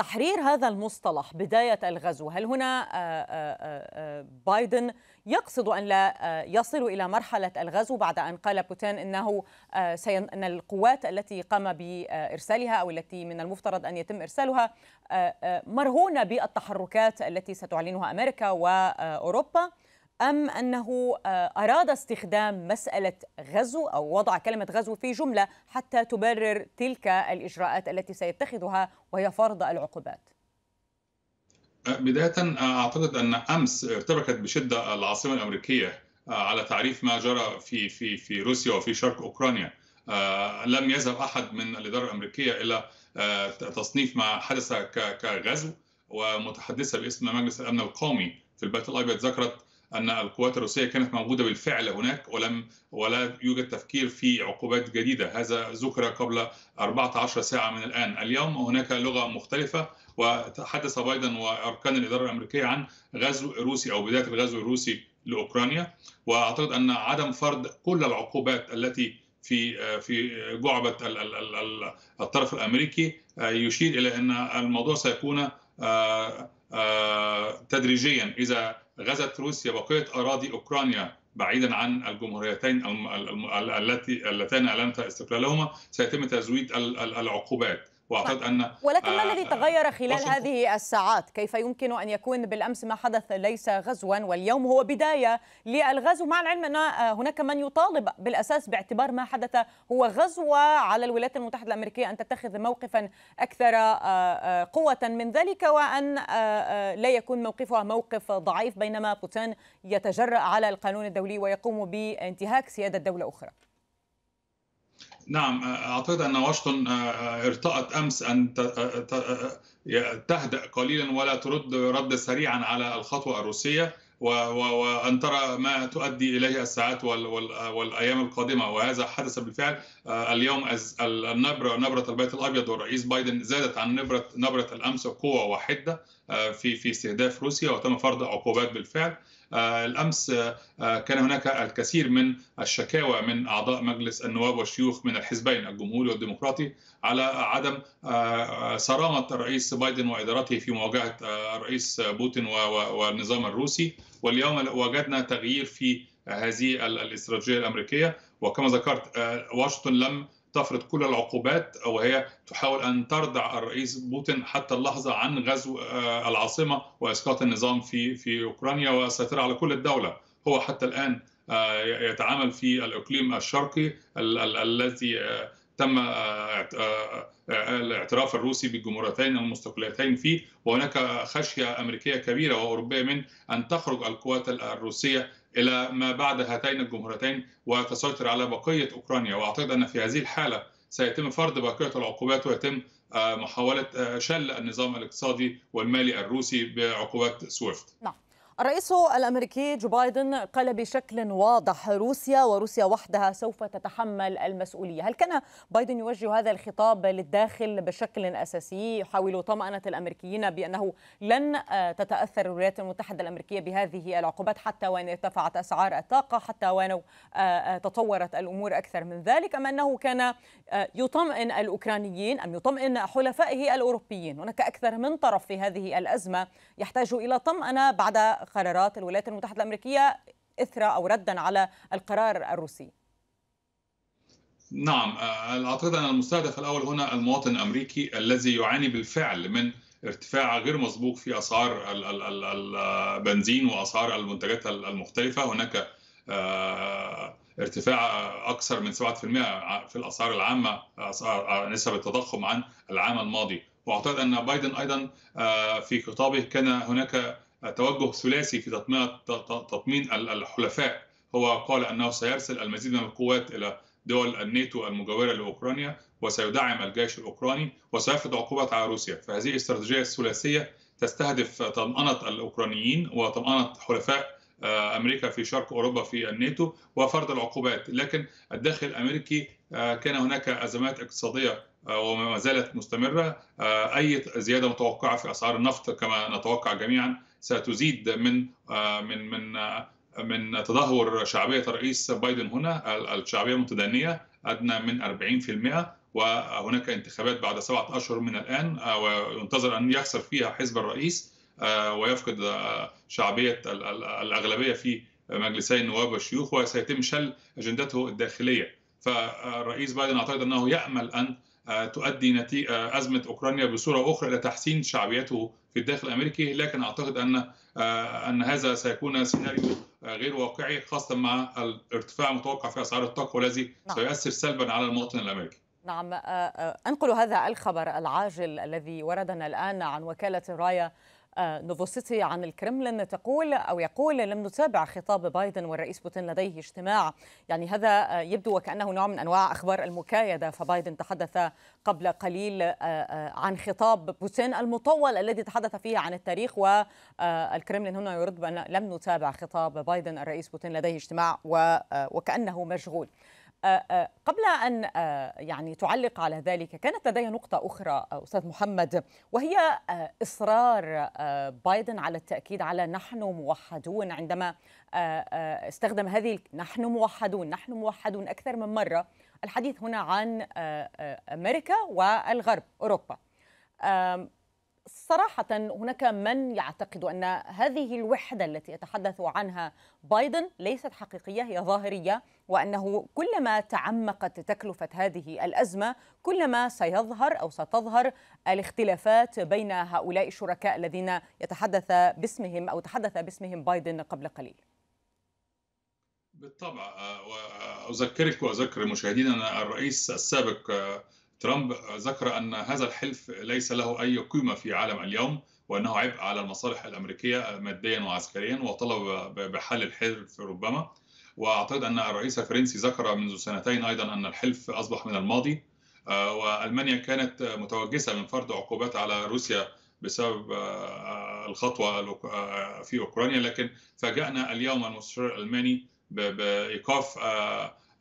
تحرير هذا المصطلح بداية الغزو هل هنا آه، آه، آه، بايدن يقصد أن لا يصل إلى مرحلة الغزو بعد أن قال بوتين إنه أن القوات التي قام بإرسالها أو التي من المفترض أن يتم إرسالها مرهونة بالتحركات التي ستعلنها أمريكا وأوروبا أم أنه آه، أراد استخدام مسألة غزو أو وضع كلمة غزو في جملة حتى تبرر تلك الإجراءات التي سيتخذها وهي فرض العقوبات؟ أه، بداية أه، أعتقد أن أمس ارتبكت بشدة العاصمة الأمريكية على تعريف ما جرى في في في روسيا وفي شرق أوكرانيا لم يذهب أحد من الإدارة الأمريكية إلى تصنيف ما حدث كغزو ومتحدثة باسم مجلس الأمن القومي في البيت الأبيض ذكرت ان القوات الروسيه كانت موجوده بالفعل هناك ولم ولا يوجد تفكير في عقوبات جديده هذا ذكر قبل 14 ساعه من الان اليوم هناك لغه مختلفه وتحدث بايدن واركان الاداره الامريكيه عن غزو روسي او بدايه الغزو الروسي لاوكرانيا واعتقد ان عدم فرض كل العقوبات التي في في جعبه الطرف الامريكي آه، يشير الى ان الموضوع سيكون آه، آه، تدريجيا اذا غزت روسيا بقيه اراضي اوكرانيا بعيدا عن الجمهوريتين اللتان اعلنتا استقلالهما سيتم تزويد العقوبات واعتقد ان ولكن ما آه الذي تغير آه، خلال هذه الساعات؟ كيف يمكن ان يكون بالامس ما حدث ليس غزوا واليوم هو بدايه للغزو مع العلم ان آه، هناك من يطالب بالاساس باعتبار ما حدث هو غزو على الولايات المتحده الامريكيه ان تتخذ موقفا اكثر آه، قوه من ذلك وان لا يكون موقفها موقف ضعيف بينما بوتين يتجرأ على القانون الدولي ويقوم بانتهاك سياده دوله اخرى. نعم اعتقد ان واشنطن آه، آه، ارتأت امس ان آه، تهدأ قليلا ولا ترد ردا سريعا على الخطوه الروسيه وان ترى ما تؤدي اليه الساعات والايام القادمه وهذا حدث بالفعل اليوم النبره نبره البيت الابيض والرئيس بايدن زادت عن نبره نبره الامس قوه وحده في في استهداف روسيا وتم فرض عقوبات بالفعل آه، الامس آه، آه، كان هناك الكثير من الشكاوى من اعضاء مجلس النواب والشيوخ من الحزبين الجمهوري والديمقراطي على عدم صرامه الرئيس بايدن وادارته في مواجهه الرئيس بوتين والنظام الروسي واليوم وجدنا تغيير في هذه الاستراتيجيه الامريكيه وكما ذكرت واشنطن لم تفرض كل العقوبات او هي تحاول ان تردع الرئيس بوتين حتى اللحظه عن غزو آه، العاصمه واسقاط النظام في في اوكرانيا والسيطره على كل الدوله هو حتى الان آه، يتعامل في الاقليم الشرقي الذي آه، تم الاعتراف الروسي بالجمهوريتين المستقلتين فيه وهناك خشيه امريكيه كبيره واوروبيه من ان تخرج القوات الروسيه الى ما بعد هاتين الجمهورتين وتسيطر على بقيه اوكرانيا واعتقد ان في هذه الحاله سيتم فرض بقيه العقوبات ويتم آه، محاوله آه، شل النظام الاقتصادي والمالي الروسي بعقوبات سويفت. نعم. الرئيس الامريكي جو بايدن قال بشكل واضح روسيا وروسيا وحدها سوف تتحمل المسؤوليه، هل كان بايدن يوجه هذا الخطاب للداخل بشكل اساسي يحاول طمانه الامريكيين بانه لن آه، تتاثر الولايات المتحده الامريكيه بهذه العقوبات حتى وان ارتفعت اسعار الطاقه حتى وان آه، آه، تطورت الامور اكثر من ذلك ام انه كان يطمئن الاوكرانيين ام يطمئن حلفائه الاوروبيين، هناك اكثر من طرف في هذه الازمه يحتاج الى طمانه بعد قرارات الولايات المتحدة الأمريكية إثر أو ردا على القرار الروسي نعم آه، أعتقد أن المستهدف الأول هنا المواطن الأمريكي الذي يعاني بالفعل من ارتفاع غير مسبوق في اسعار البنزين واسعار المنتجات المختلفه هناك آه، ارتفاع اكثر من 7% في الاسعار العامه آه، نسب التضخم عن العام الماضي واعتقد ان بايدن ايضا في خطابه كان هناك توجه ثلاثي في تطمين الحلفاء هو قال انه سيرسل المزيد من القوات الى دول الناتو المجاوره لاوكرانيا وسيدعم الجيش الاوكراني وسيفرض عقوبات على روسيا فهذه الاستراتيجيه الثلاثيه تستهدف طمانه الاوكرانيين وطمانه حلفاء آه، امريكا في شرق اوروبا في الناتو وفرض العقوبات لكن الداخل الامريكي آه، كان هناك ازمات اقتصاديه آه، وما زالت مستمره اي زياده متوقعه في اسعار النفط كما نتوقع جميعا ستزيد من آه، من من آه، من تدهور شعبيه الرئيس بايدن هنا الشعبيه المتدنيه ادنى من 40% وهناك انتخابات بعد سبعه اشهر من الان آه، وينتظر ان يخسر فيها حزب الرئيس ويفقد شعبيه الاغلبيه في مجلسي النواب والشيوخ وسيتم شل اجندته الداخليه فالرئيس بايدن اعتقد انه يامل ان آه، تؤدي نتيجة آه، أزمة أوكرانيا بصورة أخرى إلى تحسين شعبيته في الداخل الأمريكي لكن أعتقد أن آه، أن هذا سيكون سيناريو غير واقعي خاصة مع الارتفاع المتوقع في أسعار الطاقة والذي نعم. سيؤثر سلبا على المواطن الأمريكي نعم أنقل هذا الخبر العاجل الذي وردنا الآن عن وكالة رايا نوفوسيتي عن الكرملين تقول أو يقول لم نتابع خطاب بايدن والرئيس بوتين لديه اجتماع يعني هذا يبدو وكأنه نوع من أنواع أخبار المكايدة فبايدن تحدث قبل قليل آه، آه، عن خطاب بوتين المطول الذي تحدث فيه عن التاريخ والكرملين هنا يرد بأن لم نتابع خطاب بايدن الرئيس بوتين لديه اجتماع آه، وكأنه مشغول آه، آه، قبل أن آه، يعني تعلق على ذلك كانت لدي نقطة أخرى أستاذ محمد وهي إصرار بايدن على التأكيد على نحن موحدون عندما استخدم هذه نحن موحدون نحن موحدون أكثر من مرة الحديث هنا عن أمريكا والغرب أوروبا صراحة هناك من يعتقد أن هذه الوحدة التي يتحدث عنها بايدن ليست حقيقية هي ظاهرية وأنه كلما تعمقت تكلفة هذه الأزمة كلما سيظهر أو ستظهر الاختلافات بين هؤلاء الشركاء الذين يتحدث باسمهم أو تحدث باسمهم بايدن قبل قليل بالطبع آه، وأذكرك وأذكر المشاهدين أن الرئيس السابق آه، ترامب ذكر أن هذا الحلف ليس له أي قيمة في عالم اليوم وأنه عبء على المصالح الأمريكية ماديا وعسكريا وطلب بحل الحلف ربما وأعتقد أن الرئيس الفرنسي ذكر منذ سنتين أيضا أن الحلف أصبح من الماضي آه، والمانيا كانت متوجسه من فرض عقوبات على روسيا بسبب آه، الخطوه آه، في اوكرانيا لكن فاجانا اليوم المستشار الالماني بايقاف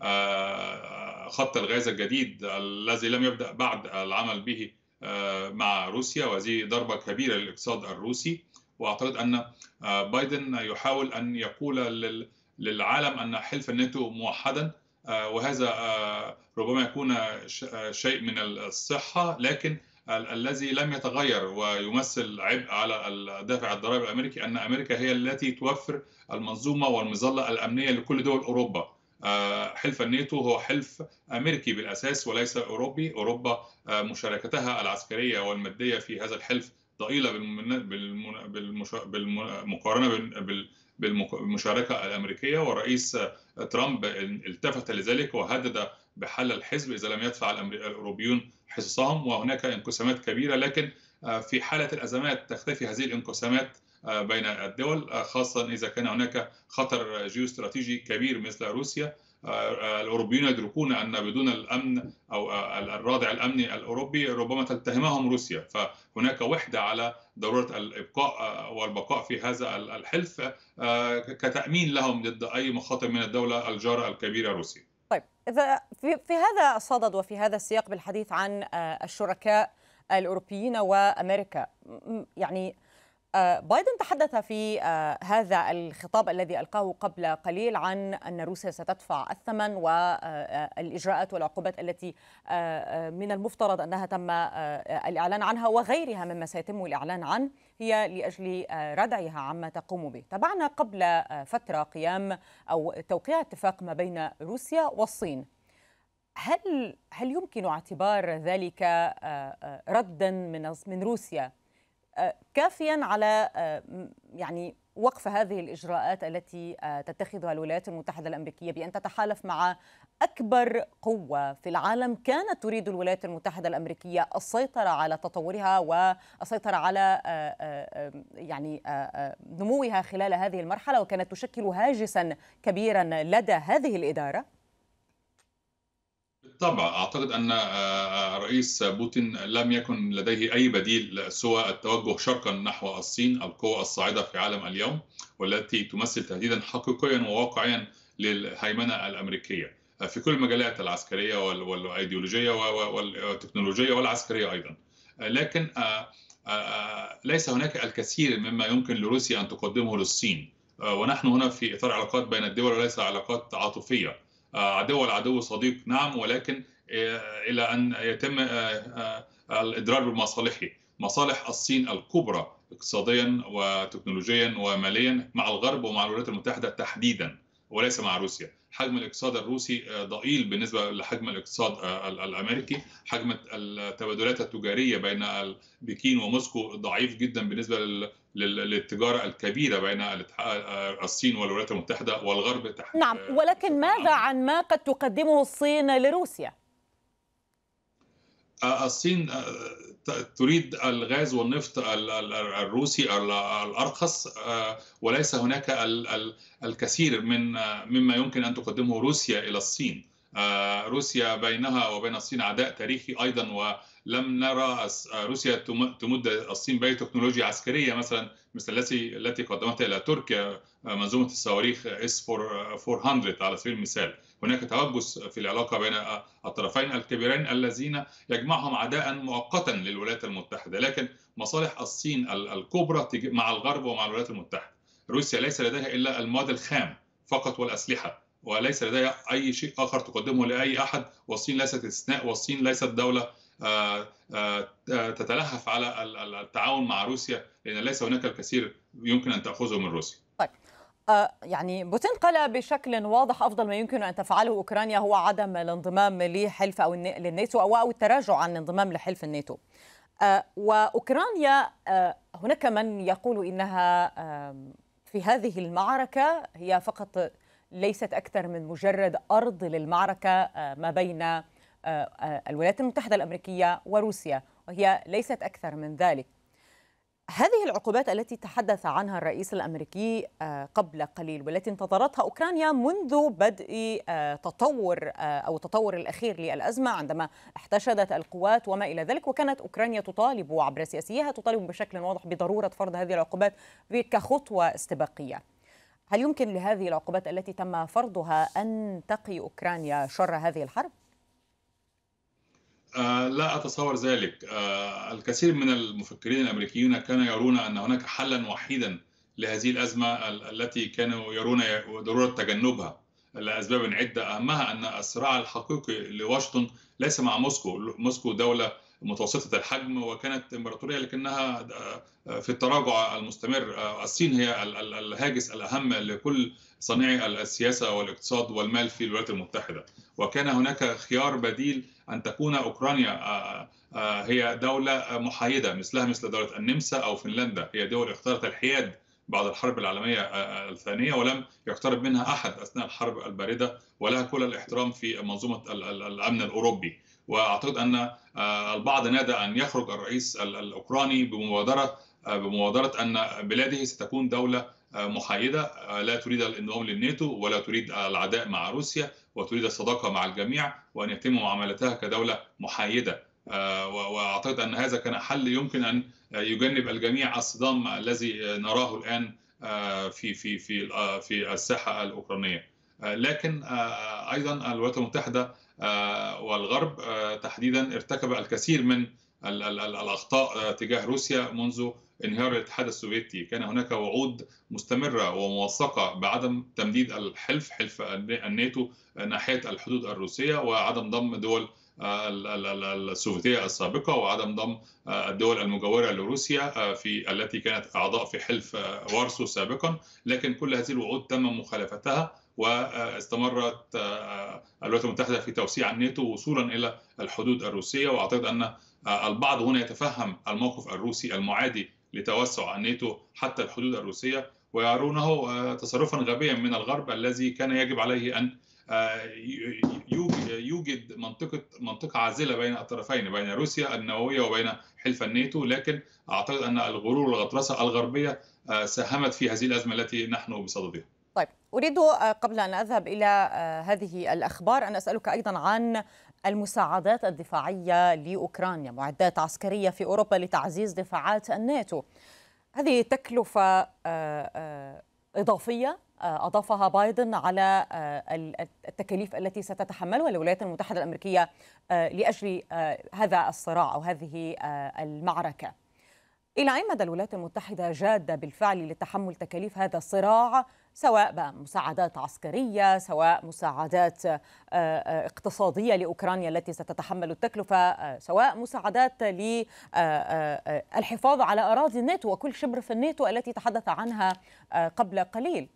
آه، خط الغاز الجديد الذي لم يبدأ بعد العمل به آه، مع روسيا وهذه ضربة كبيرة للاقتصاد الروسي وأعتقد أن آه، بايدن يحاول أن يقول للعالم أن حلف الناتو موحدا وهذا ربما يكون شيء من الصحة لكن الذي لم يتغير ويمثل عبء على دافع الضرائب الامريكي ان امريكا هي التي توفر المنظومه والمظله الامنيه لكل دول اوروبا آه، حلف الناتو هو حلف امريكي بالاساس وليس اوروبي، اوروبا آه، مشاركتها العسكريه والماديه في هذا الحلف ضئيله بالمقارنه بالمشاركه الامريكيه والرئيس ترامب التفت لذلك وهدد بحل الحزب اذا لم يدفع الاوروبيون حصصهم وهناك انقسامات كبيره لكن آه، في حاله الازمات تختفي هذه الانقسامات آه، بين الدول آه، خاصة إذا كان هناك خطر جيوستراتيجي كبير مثل روسيا آه، الاوروبيون يدركون ان بدون الامن او الرادع الامني الاوروبي ربما تتهمهم روسيا فهناك وحده على ضروره الابقاء والبقاء في هذا الحلف كتامين لهم ضد اي مخاطر من الدوله الجاره الكبيره روسيا. طيب اذا في هذا الصدد وفي هذا السياق بالحديث عن الشركاء الاوروبيين وامريكا يعني آه، بايدن تحدث في آه، هذا الخطاب الذي القاه قبل قليل عن ان روسيا ستدفع الثمن والاجراءات آه، والعقوبات التي من المفترض انها تم الاعلان عنها وغيرها مما سيتم الاعلان عنه هي لاجل ردعها عما تقوم به. تابعنا قبل فتره قيام او توقيع اتفاق ما بين روسيا والصين هل هل يمكن اعتبار ذلك ردا من من روسيا آه، كافيا على آه، يعني وقف هذه الاجراءات التي آه، تتخذها الولايات المتحده الامريكيه بان تتحالف مع اكبر قوه في العالم كانت تريد الولايات المتحده الامريكيه السيطره على تطورها والسيطره على يعني نموها خلال هذه المرحله وكانت تشكل هاجسا كبيرا لدى هذه الاداره بالطبع اعتقد ان الرئيس آه، آه، بوتين لم يكن لديه اي بديل سوى التوجه شرقا نحو الصين القوه الصاعده في عالم اليوم والتي تمثل تهديدا حقيقيا وواقعيا للهيمنه الامريكيه آه، في كل المجالات العسكريه والايديولوجيه والتكنولوجيه والعسكريه ايضا لكن ليس هناك الكثير مما يمكن لروسيا ان تقدمه للصين ونحن هنا في اطار علاقات بين الدول وليس علاقات عاطفيه عدو العدو صديق نعم ولكن آه، الى ان يتم آه، آه، الادراك بمصالحه مصالح الصين الكبرى اقتصاديا وتكنولوجيا وماليا مع الغرب ومع الولايات المتحده تحديدا وليس مع روسيا حجم الاقتصاد الروسي ضئيل بالنسبه لحجم الاقتصاد الامريكي حجم التبادلات التجاريه بين بكين وموسكو ضعيف جدا بالنسبه للتجارة الكبيرة بين الصين والولايات المتحدة والغرب تحت نعم ولكن ماذا عن ما قد تقدمه الصين لروسيا؟ الصين تريد الغاز والنفط الروسي الارخص وليس هناك الكثير من مما يمكن ان تقدمه روسيا الى الصين روسيا بينها وبين الصين عداء تاريخي ايضا و لم نرى آه، روسيا تمد الصين باي تكنولوجيا عسكريه مثلا مثل التي التي قدمتها الى تركيا آه، منظومه الصواريخ اس 400 آه، على سبيل المثال هناك توجس في العلاقه بين الطرفين الكبيرين الذين يجمعهم عداء مؤقتا للولايات المتحده لكن مصالح الصين الكبرى مع الغرب ومع الولايات المتحده روسيا ليس لديها الا المواد الخام فقط والاسلحه وليس لديها اي شيء اخر تقدمه لاي احد والصين ليست استثناء والصين ليست دوله آه، آه، آه، تتلهف على التعاون مع روسيا لأن ليس هناك الكثير يمكن أن تأخذه من روسيا طيب. يعني بوتين قال بشكل واضح افضل ما يمكن ان تفعله اوكرانيا هو عدم الانضمام لحلف او للناتو او او التراجع عن الانضمام لحلف الناتو. واوكرانيا هناك من يقول انها في هذه المعركه هي فقط ليست اكثر من مجرد ارض للمعركه ما بين آه، آه، الولايات المتحدة الأمريكية وروسيا وهي ليست أكثر من ذلك هذه العقوبات التي تحدث عنها الرئيس الامريكي آه، قبل قليل والتي انتظرتها اوكرانيا منذ بدء تطور او التطور الاخير للازمه عندما احتشدت القوات وما الى ذلك وكانت اوكرانيا تطالب عبر سياسيها تطالب بشكل واضح بضروره فرض هذه العقوبات كخطوه استباقيه. هل يمكن لهذه العقوبات التي تم فرضها ان تقي اوكرانيا شر هذه الحرب؟ آه، لا أتصور ذلك آه، الكثير من المفكرين الأمريكيون كانوا يرون أن هناك حلا وحيدا لهذه الأزمة التي كانوا يرون ضرورة تجنبها لأسباب عدة أهمها أن الصراع الحقيقي لواشنطن ليس مع موسكو موسكو دولة متوسطة الحجم وكانت إمبراطورية لكنها آه، في التراجع المستمر الصين هي الهاجس الأهم لكل صانعي السياسة والاقتصاد والمال في الولايات المتحدة وكان هناك خيار بديل ان تكون اوكرانيا آه، آه، هي دوله محايده مثلها مثل دوله النمسا او فنلندا هي دول اختارت الحياد بعد الحرب العالميه آه، الثانيه ولم يقترب منها احد اثناء الحرب البارده ولها كل الاحترام في منظومه الامن الاوروبي واعتقد ان البعض نادى ان يخرج الرئيس الاوكراني بمبادره بمبادره ان بلاده ستكون دوله آه، محايده آه، لا تريد الانضمام للناتو ولا تريد العداء مع روسيا وتريد الصداقه مع الجميع وان يتم معاملتها كدوله محايده آه، واعتقد ان هذا كان حل يمكن ان يجنب الجميع الصدام الذي نراه الان في في في في الساحه الاوكرانيه لكن ايضا الولايات المتحده والغرب تحديدا ارتكب الكثير من الاخطاء تجاه روسيا منذ انهيار الاتحاد السوفيتي كان هناك وعود مستمرة وموثقة بعدم تمديد الحلف حلف الناتو ناحية الحدود الروسية وعدم ضم دول السوفيتية السابقة وعدم ضم الدول المجاورة لروسيا آه، في التي كانت أعضاء في حلف آه، وارسو سابقا لكن كل هذه الوعود تم مخالفتها واستمرت آه، الولايات المتحدة في توسيع الناتو وصولا إلى الحدود الروسية وأعتقد أن البعض هنا يتفهم الموقف الروسي المعادي لتوسع الناتو حتى الحدود الروسيه ويرونه آه، تصرفا غبيا من الغرب الذي كان يجب عليه ان آه، يوجد منطقه منطقه عازله بين الطرفين بين روسيا النوويه وبين حلف الناتو لكن اعتقد ان الغرور والغطرسه الغربيه آه، ساهمت في هذه الازمه التي نحن بصددها. طيب اريد قبل ان اذهب الى هذه الاخبار ان اسالك ايضا عن المساعدات الدفاعية لأوكرانيا معدات عسكرية في أوروبا لتعزيز دفاعات الناتو هذه تكلفة آه، آه، إضافية آه، أضافها بايدن على التكاليف التي ستتحملها الولايات المتحدة الأمريكية لأجل هذا الصراع أو هذه المعركة إلى أي مدى الولايات المتحدة جادة بالفعل لتحمل تكاليف هذا الصراع سواء بقى مساعدات عسكرية سواء مساعدات آه، آه، اقتصادية لأوكرانيا التي ستتحمل التكلفة آه، سواء مساعدات للحفاظ على أراضي الناتو وكل شبر في الناتو التي تحدث عنها قبل قليل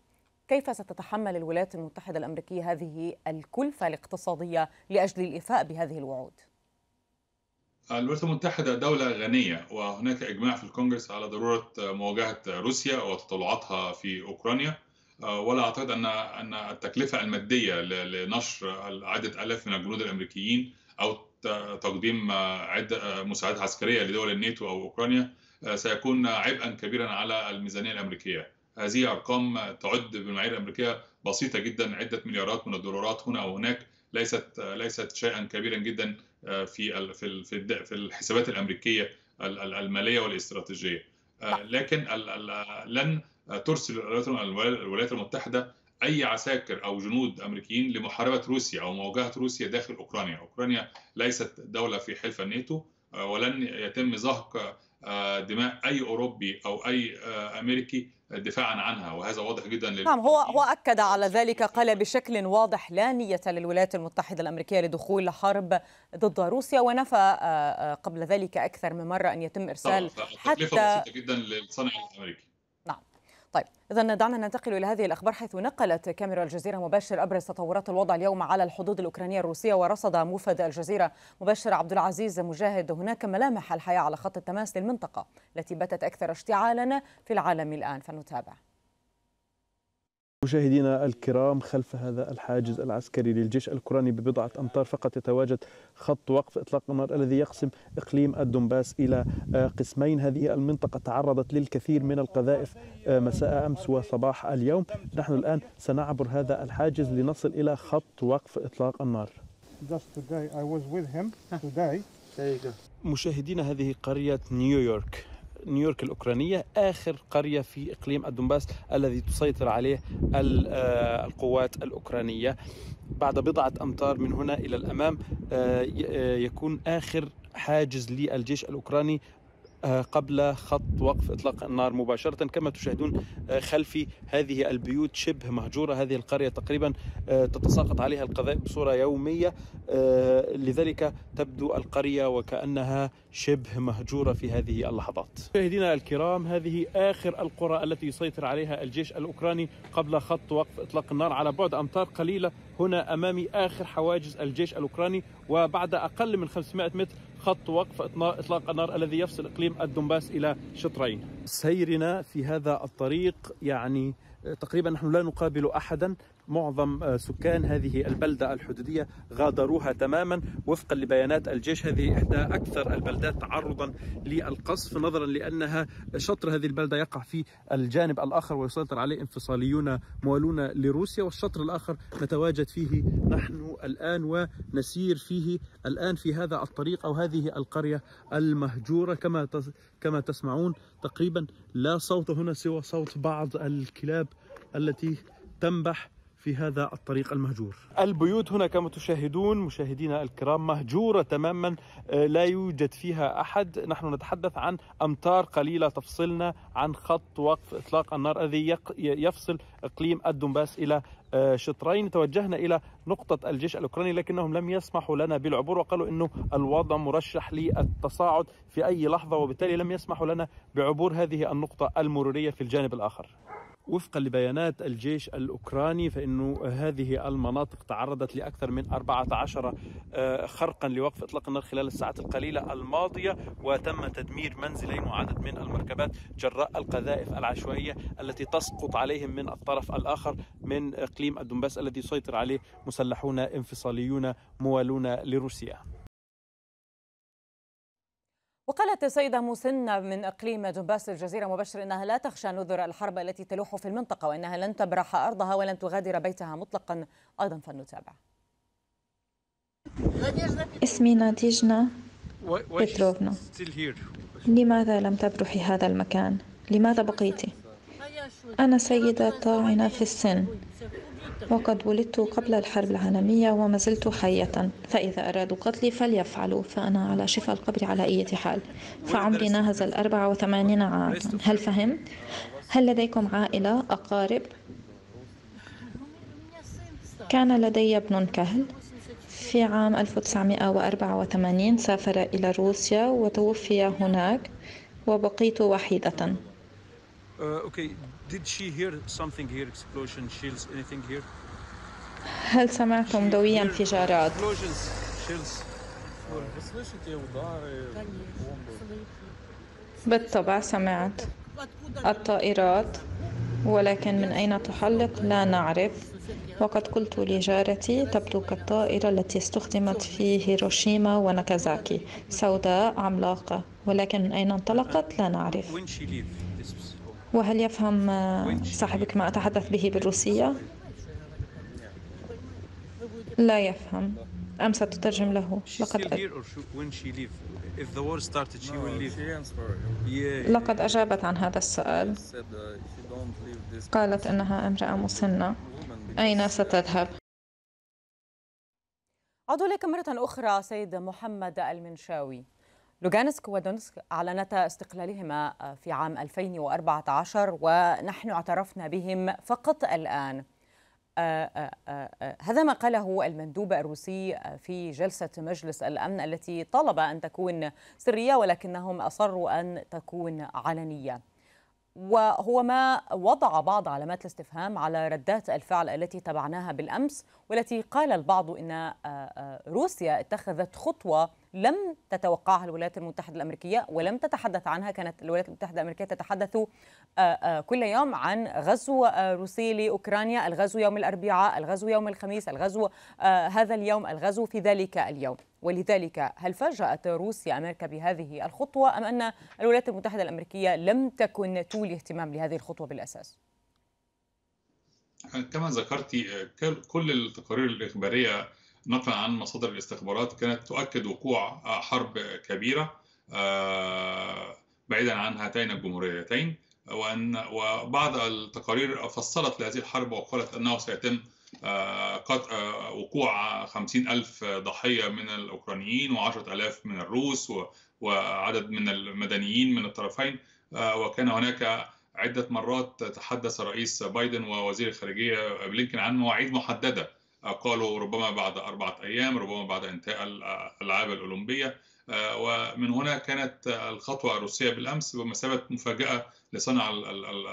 كيف ستتحمل الولايات المتحدة الأمريكية هذه الكلفة الاقتصادية لأجل الإفاء بهذه الوعود؟ الولايات المتحدة دولة غنية وهناك إجماع في الكونجرس على ضرورة مواجهة روسيا وتطلعاتها في أوكرانيا آه، ولا اعتقد ان ان التكلفه الماديه لنشر عده الاف من الجنود الامريكيين او تقديم آه، عده آه، مساعدات عسكريه لدول الناتو او اوكرانيا سيكون عبئا كبيرا على الميزانيه الامريكيه. هذه ارقام تعد بالمعايير الامريكيه بسيطه جدا عده مليارات من الدولارات هنا او هناك ليست ليست شيئا كبيرا جدا في في في الحسابات الامريكيه الماليه والاستراتيجيه. لكن لن ترسل الولايات المتحده اي عساكر او جنود امريكيين لمحاربه روسيا او مواجهه روسيا داخل اوكرانيا، اوكرانيا ليست دوله في حلف الناتو آه، ولن يتم زهق آه، دماء اي اوروبي او اي آه، امريكي دفاعا عنها وهذا واضح جدا لل... نعم هو هو اكد على ذلك قال بشكل واضح لا نيه للولايات المتحده الامريكيه لدخول حرب ضد روسيا ونفى قبل ذلك اكثر من مره ان يتم ارسال حتى بسيطه جدا للصنع الامريكي طيب إذا دعنا ننتقل إلى هذه الأخبار حيث نقلت كاميرا الجزيرة مباشر أبرز تطورات الوضع اليوم على الحدود الأوكرانية الروسية ورصد موفد الجزيرة مباشر عبد العزيز مجاهد هناك ملامح الحياة على خط التماس للمنطقة التي باتت أكثر اشتعالا في العالم الآن فنتابع مشاهدينا الكرام خلف هذا الحاجز العسكري للجيش الاوكراني ببضعه امتار فقط يتواجد خط وقف اطلاق النار الذي يقسم اقليم الدنباس الى آه، قسمين هذه المنطقه تعرضت للكثير من القذائف آه، مساء امس وصباح اليوم نحن الان سنعبر هذا الحاجز لنصل الى خط وقف اطلاق النار مشاهدينا هذه قريه نيويورك نيويورك الأوكرانية آخر قرية في إقليم الدنباس الذي تسيطر عليه آه، القوات الأوكرانية بعد بضعة أمتار من هنا إلى الأمام آه، آه، يكون آخر حاجز للجيش الأوكراني آه، قبل خط وقف اطلاق النار مباشره كما تشاهدون آه، خلفي هذه البيوت شبه مهجوره هذه القريه تقريبا آه، تتساقط عليها القذائف بصوره يوميه لذلك تبدو القريه وكانها شبه مهجوره في هذه اللحظات. مشاهدينا الكرام هذه اخر القرى التي يسيطر عليها الجيش الاوكراني قبل خط وقف اطلاق النار على بعد امتار قليله هنا امامي اخر حواجز الجيش الاوكراني وبعد اقل من 500 متر خط وقف اطلاق النار الذي يفصل اقليم الدنباس الى شطرين. سيرنا في هذا الطريق يعني تقريبا نحن لا نقابل احدا معظم آه، سكان هذه البلدة الحدودية غادروها تماما وفقا لبيانات الجيش هذه إحدى أكثر البلدات تعرضا للقصف نظرا لأنها شطر هذه البلدة يقع في الجانب الآخر ويسيطر عليه انفصاليون موالون لروسيا والشطر الآخر نتواجد فيه نحن الآن ونسير فيه الآن في هذا الطريق أو هذه القرية المهجورة كما كما تسمعون تقريبا لا صوت هنا سوى صوت بعض الكلاب التي تنبح في هذا الطريق المهجور البيوت هنا كما تشاهدون مشاهدينا الكرام مهجورة تماما آه، لا يوجد فيها أحد نحن نتحدث عن أمتار قليلة تفصلنا عن خط وقف إطلاق النار الذي يفصل إقليم الدنباس إلى آه، شطرين توجهنا الى نقطه الجيش الاوكراني لكنهم لم يسمحوا لنا بالعبور وقالوا انه الوضع مرشح للتصاعد في اي لحظه وبالتالي لم يسمحوا لنا بعبور هذه النقطه المروريه في الجانب الاخر وفقا لبيانات الجيش الأوكراني فإنه هذه المناطق تعرضت لأكثر من 14 آه، خرقا لوقف إطلاق النار خلال الساعات القليلة الماضية وتم تدمير منزلين وعدد من المركبات جراء القذائف العشوائية التي تسقط عليهم من الطرف الآخر من إقليم الدنباس الذي سيطر عليه مسلحون انفصاليون موالون لروسيا وقالت السيدة مسنة من إقليم دنباس الجزيرة مبشر أنها لا تخشى نذر الحرب التي تلوح في المنطقة وأنها لن تبرح أرضها ولن تغادر بيتها مطلقا أيضا فلنتابع اسمي ناديجنا بيتروفنا لماذا لم تبرحي هذا المكان؟ لماذا بقيتي؟ أنا سيدة طاعنة في السن وقد ولدت قبل الحرب العالمية وما زلت حية فإذا أرادوا قتلي فليفعلوا فأنا على شفا القبر على أي حال فعمري ناهز الأربعة وثمانين عاما هل فهم؟ هل لديكم عائلة أقارب؟ كان لدي ابن كهل في عام 1984 سافر إلى روسيا وتوفي هناك وبقيت وحيدة أه، Did she hear something here? Explosion, shells, anything here? هل سمعتم دوية انفجارات؟ بالطبع سمعت الطائرات ولكن من أين تحلق لا نعرف وقد قلت لجارتي تبدو كالطائرة التي استخدمت في هيروشيما وناكازاكي سوداء عملاقة ولكن من أين انطلقت لا نعرف وهل يفهم آه، صاحبك ما أتحدث به بالروسية؟ لا يفهم أم ستترجم له لقد لقد أجابت عن هذا السؤال uh, قالت أنها امرأة مسنة أين ستذهب؟ عضو إليك مرة أخرى سيد محمد المنشاوي لوغانسك ودونسك أعلنتا استقلالهما في عام 2014 ونحن اعترفنا بهم فقط الآن آه، آه، آه، هذا ما قاله المندوب الروسي في جلسة مجلس الأمن التي طلب أن تكون سرية ولكنهم أصروا أن تكون علنية وهو ما وضع بعض علامات الاستفهام على ردات الفعل التي تبعناها بالأمس والتي قال البعض إن روسيا اتخذت خطوة لم تتوقعها الولايات المتحدة الأمريكية ولم تتحدث عنها كانت الولايات المتحدة الأمريكية تتحدث آه، آه، كل يوم عن غزو آه، روسي لأوكرانيا الغزو يوم الأربعاء الغزو يوم الخميس الغزو هذا اليوم الغزو في ذلك اليوم ولذلك هل فاجأت روسيا أمريكا بهذه الخطوة أم أن الولايات المتحدة الأمريكية لم تكن تولي اهتمام لهذه الخطوة بالأساس؟ كما ذكرتي كل التقارير الإخبارية نقلا عن مصادر الاستخبارات كانت تؤكد وقوع حرب كبيرة آه، بعيدا عن هاتين الجمهوريتين وأن وبعض التقارير فصلت لهذه الحرب وقالت أنه سيتم آه، آه، وقوع 50 ألف ضحية من الأوكرانيين و10 ألاف من الروس وعدد من المدنيين من الطرفين وكان هناك عدة مرات تحدث الرئيس بايدن ووزير الخارجية بلينكن عن مواعيد محددة قالوا ربما بعد أربعة أيام ربما بعد انتهاء الألعاب الأولمبية آه، ومن هنا كانت الخطوة الروسية بالأمس بمثابة مفاجأة لصنع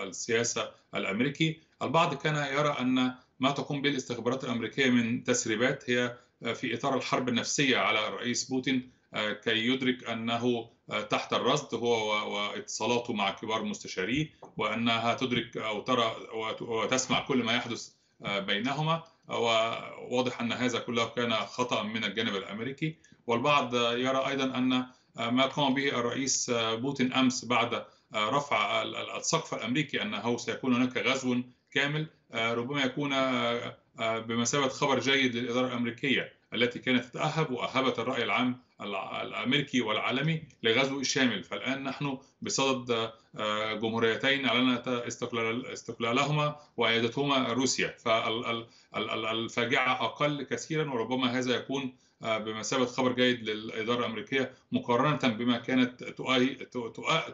السياسة الأمريكي البعض كان يرى أن ما تقوم به الاستخبارات الأمريكية من تسريبات هي في إطار الحرب النفسية على الرئيس بوتين آه، كي يدرك أنه آه، تحت الرصد هو واتصالاته مع كبار مستشاريه وأنها تدرك أو ترى وتسمع كل ما يحدث بينهما وواضح أن هذا كله كان خطأ من الجانب الأمريكي والبعض يرى أيضا أن ما قام به الرئيس بوتين أمس بعد رفع السقف الأمريكي أنه سيكون هناك غزو كامل آه، ربما يكون آه، آه، بمثابة خبر جيد للإدارة الأمريكية التي كانت تتأهب وأهبت الرأي العام الأمريكي والعالمي لغزو الشامل فالآن نحن بصدد آه، جمهوريتين أعلنت استقلال استقلالهما وعيادتهما روسيا فالفاجعة أقل كثيرا وربما هذا يكون آه، بمثابة خبر جيد للإدارة الأمريكية مقارنة بما كانت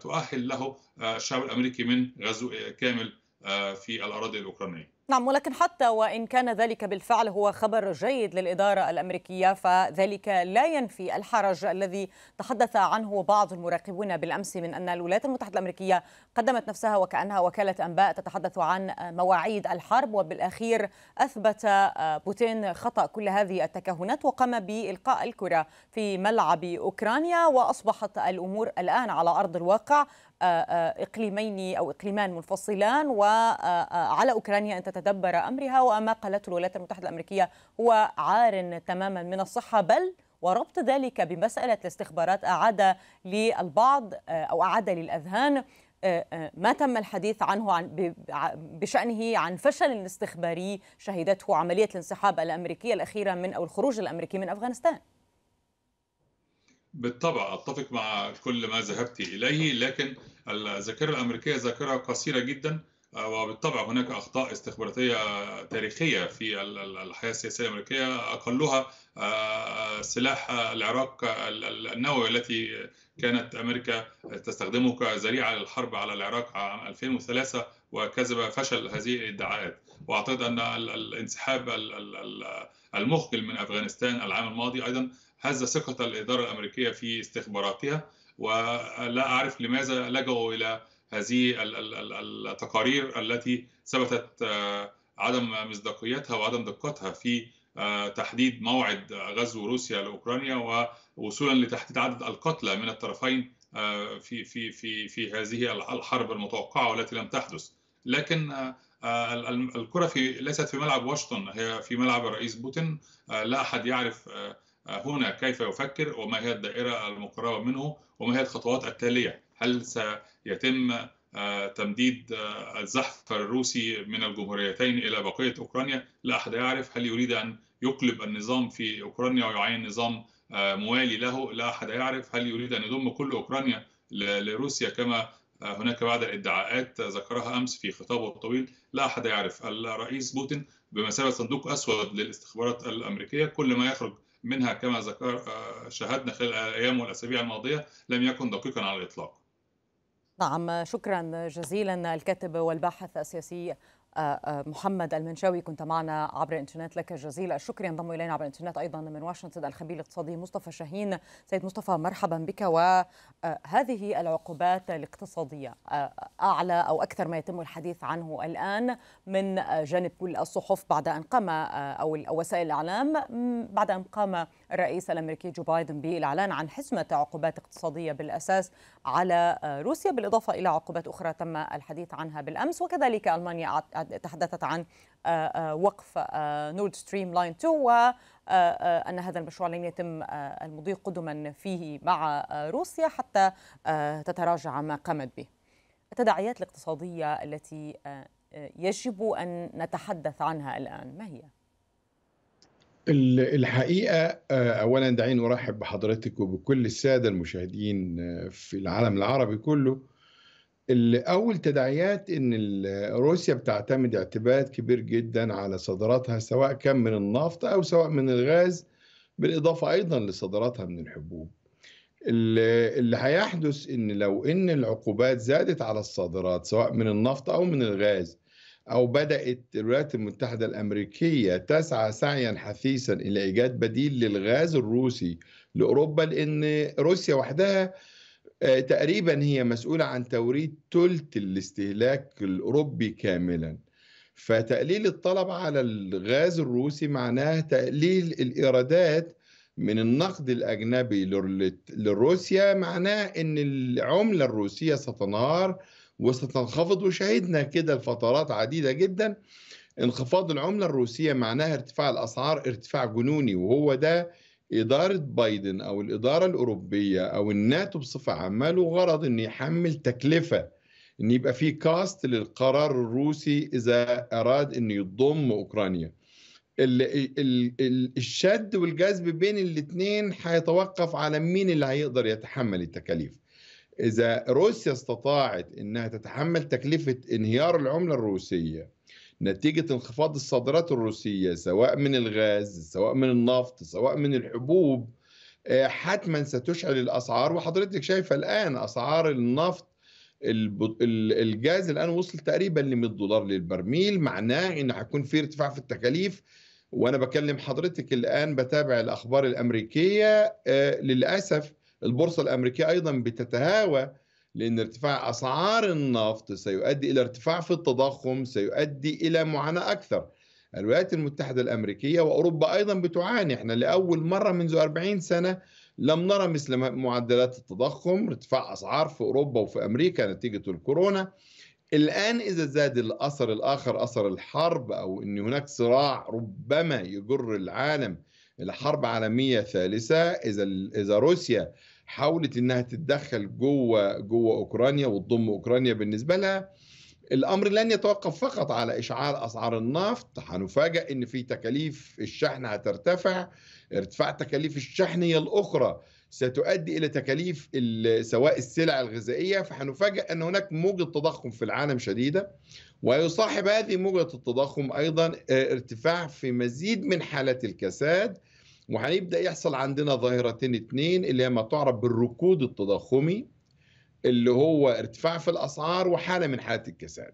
تؤهل له آه، الشعب الأمريكي من غزو كامل آه، في الأراضي الأوكرانية نعم ولكن حتى وإن كان ذلك بالفعل هو خبر جيد للإدارة الأمريكية فذلك لا ينفي الحرج الذي تحدث عنه بعض المراقبون بالأمس من أن الولايات المتحدة الأمريكية قدمت نفسها وكأنها وكالة أنباء تتحدث عن مواعيد الحرب وبالأخير أثبت آه، بوتين خطأ كل هذه التكهنات وقام بإلقاء الكرة في ملعب أوكرانيا وأصبحت الأمور الآن على أرض الواقع إقليمين أو إقليمان منفصلان وعلى آه، آه، أوكرانيا أن تتدبر أمرها وما قالته الولايات المتحدة الأمريكية هو عار تماما من الصحة بل وربط ذلك بمسألة الاستخبارات أعاد للبعض آه، أو أعاد للأذهان ما تم الحديث عنه عن بشأنه عن فشل استخباري شهدته عملية الانسحاب الأمريكية الأخيرة من أو الخروج الأمريكي من أفغانستان بالطبع اتفق مع كل ما ذهبت اليه لكن الذاكره الامريكيه ذاكره قصيره جدا آه، وبالطبع هناك اخطاء استخباراتيه تاريخيه في الحياه السياسيه الامريكيه اقلها آه، سلاح العراق النووي التي كانت امريكا تستخدمه كذريعه للحرب على العراق عام 2003 وكذب فشل هذه الادعاءات واعتقد ان الانسحاب المخجل من افغانستان العام الماضي ايضا هز ثقة الإدارة الأمريكية في استخباراتها ولا أعرف لماذا لجؤوا إلى هذه التقارير التي ثبتت آه، عدم مصداقيتها وعدم دقتها في آه، تحديد موعد غزو روسيا لاوكرانيا ووصولا لتحديد عدد القتلى من الطرفين آه، في في في في هذه الحرب المتوقعه والتي لم تحدث لكن الكره في ليست في ملعب واشنطن هي في ملعب الرئيس بوتين لا احد يعرف هنا كيف يفكر وما هي الدائرة المقربة منه وما هي الخطوات التالية هل سيتم آه، تمديد آه، الزحف الروسي من الجمهوريتين إلى بقية أوكرانيا لا أحد يعرف هل يريد أن يقلب النظام في أوكرانيا ويعين نظام آه، موالي له لا أحد يعرف هل يريد أن يضم كل أوكرانيا لروسيا كما هناك بعض الادعاءات ذكرها امس في خطابه الطويل لا احد يعرف الرئيس بوتين بمثابه صندوق اسود للاستخبارات الامريكيه كل ما يخرج منها كما ذكر شاهدنا خلال الايام والاسابيع الماضيه لم يكن دقيقا على الاطلاق. نعم شكرا جزيلا الكاتب والباحث السياسي آه، آه، محمد المنشاوي كنت معنا عبر الانترنت لك جزيل الشكر ينضم الينا عبر الانترنت ايضا من واشنطن الخبير الاقتصادي مصطفى شاهين سيد مصطفى مرحبا بك وهذه آه، العقوبات الاقتصاديه اعلى او اكثر ما يتم الحديث عنه الان من جانب كل الصحف بعد ان قام او وسائل الاعلام بعد ان قام الرئيس الامريكي جو بايدن بالاعلان عن حزمه عقوبات اقتصاديه بالاساس على روسيا بالاضافه الى عقوبات اخرى تم الحديث عنها بالامس وكذلك المانيا تحدثت عن آه، آه، وقف نورد ستريم لاين 2 وان هذا المشروع لن يتم آه، المضي قدما فيه مع روسيا حتى تتراجع ما قامت به التداعيات الاقتصادية التي يجب أن نتحدث عنها الآن ما هي؟ الحقيقة آه، أولا دعيني أرحب بحضرتك وبكل السادة المشاهدين آه، في العالم العربي كله أول تداعيات أن روسيا بتعتمد اعتماد كبير جدا على صادراتها سواء كان من النفط أو سواء من الغاز بالإضافة أيضا لصادراتها من الحبوب اللي هيحدث أن لو أن العقوبات زادت على الصادرات سواء من النفط أو من الغاز أو بدأت الولايات المتحدة الأمريكية تسعى سعيا حثيثا إلى إيجاد بديل للغاز الروسي لأوروبا لأن روسيا وحدها آه، تقريبا هي مسؤولة عن توريد ثلث الاستهلاك الأوروبي كاملا فتقليل الطلب على الغاز الروسي معناه تقليل الإيرادات من النقد الأجنبي لروسيا معناه أن العملة الروسية ستنهار وستنخفض وشهدنا كده لفترات عديدة جدا انخفاض العملة الروسية معناها ارتفاع الأسعار ارتفاع جنوني وهو ده إدارة بايدن أو الإدارة الأوروبية أو الناتو بصفة عامة له غرض أن يحمل تكلفة أن يبقى في كاست للقرار الروسي إذا أراد أن يضم أوكرانيا الشد والجذب بين الاثنين هيتوقف على مين اللي هيقدر يتحمل التكاليف إذا روسيا استطاعت أنها تتحمل تكلفة انهيار العملة الروسية نتيجة انخفاض الصادرات الروسية سواء من الغاز سواء من النفط سواء من الحبوب آه، حتما ستشعل الأسعار وحضرتك شايفة الآن أسعار النفط الجاز الآن وصل تقريبا ل 100 دولار للبرميل معناه أن هيكون في ارتفاع في التكاليف وأنا بكلم حضرتك الآن بتابع الأخبار الأمريكية آه، للأسف البورصة الأمريكية أيضا بتتهاوى لأن ارتفاع أسعار النفط سيؤدي إلى ارتفاع في التضخم سيؤدي إلى معاناة أكثر الولايات المتحدة الأمريكية وأوروبا أيضا بتعاني احنا لأول مرة منذ 40 سنة لم نرى مثل معدلات التضخم ارتفاع أسعار في أوروبا وفي أمريكا نتيجة الكورونا الآن إذا زاد الأثر الآخر أثر الحرب أو أن هناك صراع ربما يجر العالم الحرب عالميه ثالثه اذا اذا روسيا حاولت انها تتدخل جوه جوه اوكرانيا وتضم اوكرانيا بالنسبه لها الامر لن يتوقف فقط على اشعال اسعار النفط هنفاجئ ان في تكاليف الشحن هترتفع ارتفاع تكاليف الشحن هي الاخرى ستؤدي الى تكاليف سواء السلع الغذائيه فهنفاجئ ان هناك موجه تضخم في العالم شديده ويصاحب هذه موجه التضخم ايضا آه، ارتفاع في مزيد من حالات الكساد وهيبدا يحصل عندنا ظاهرتين اتنين اللي هي ما تعرف بالركود التضخمي اللي هو ارتفاع في الاسعار وحاله من حالات الكساد.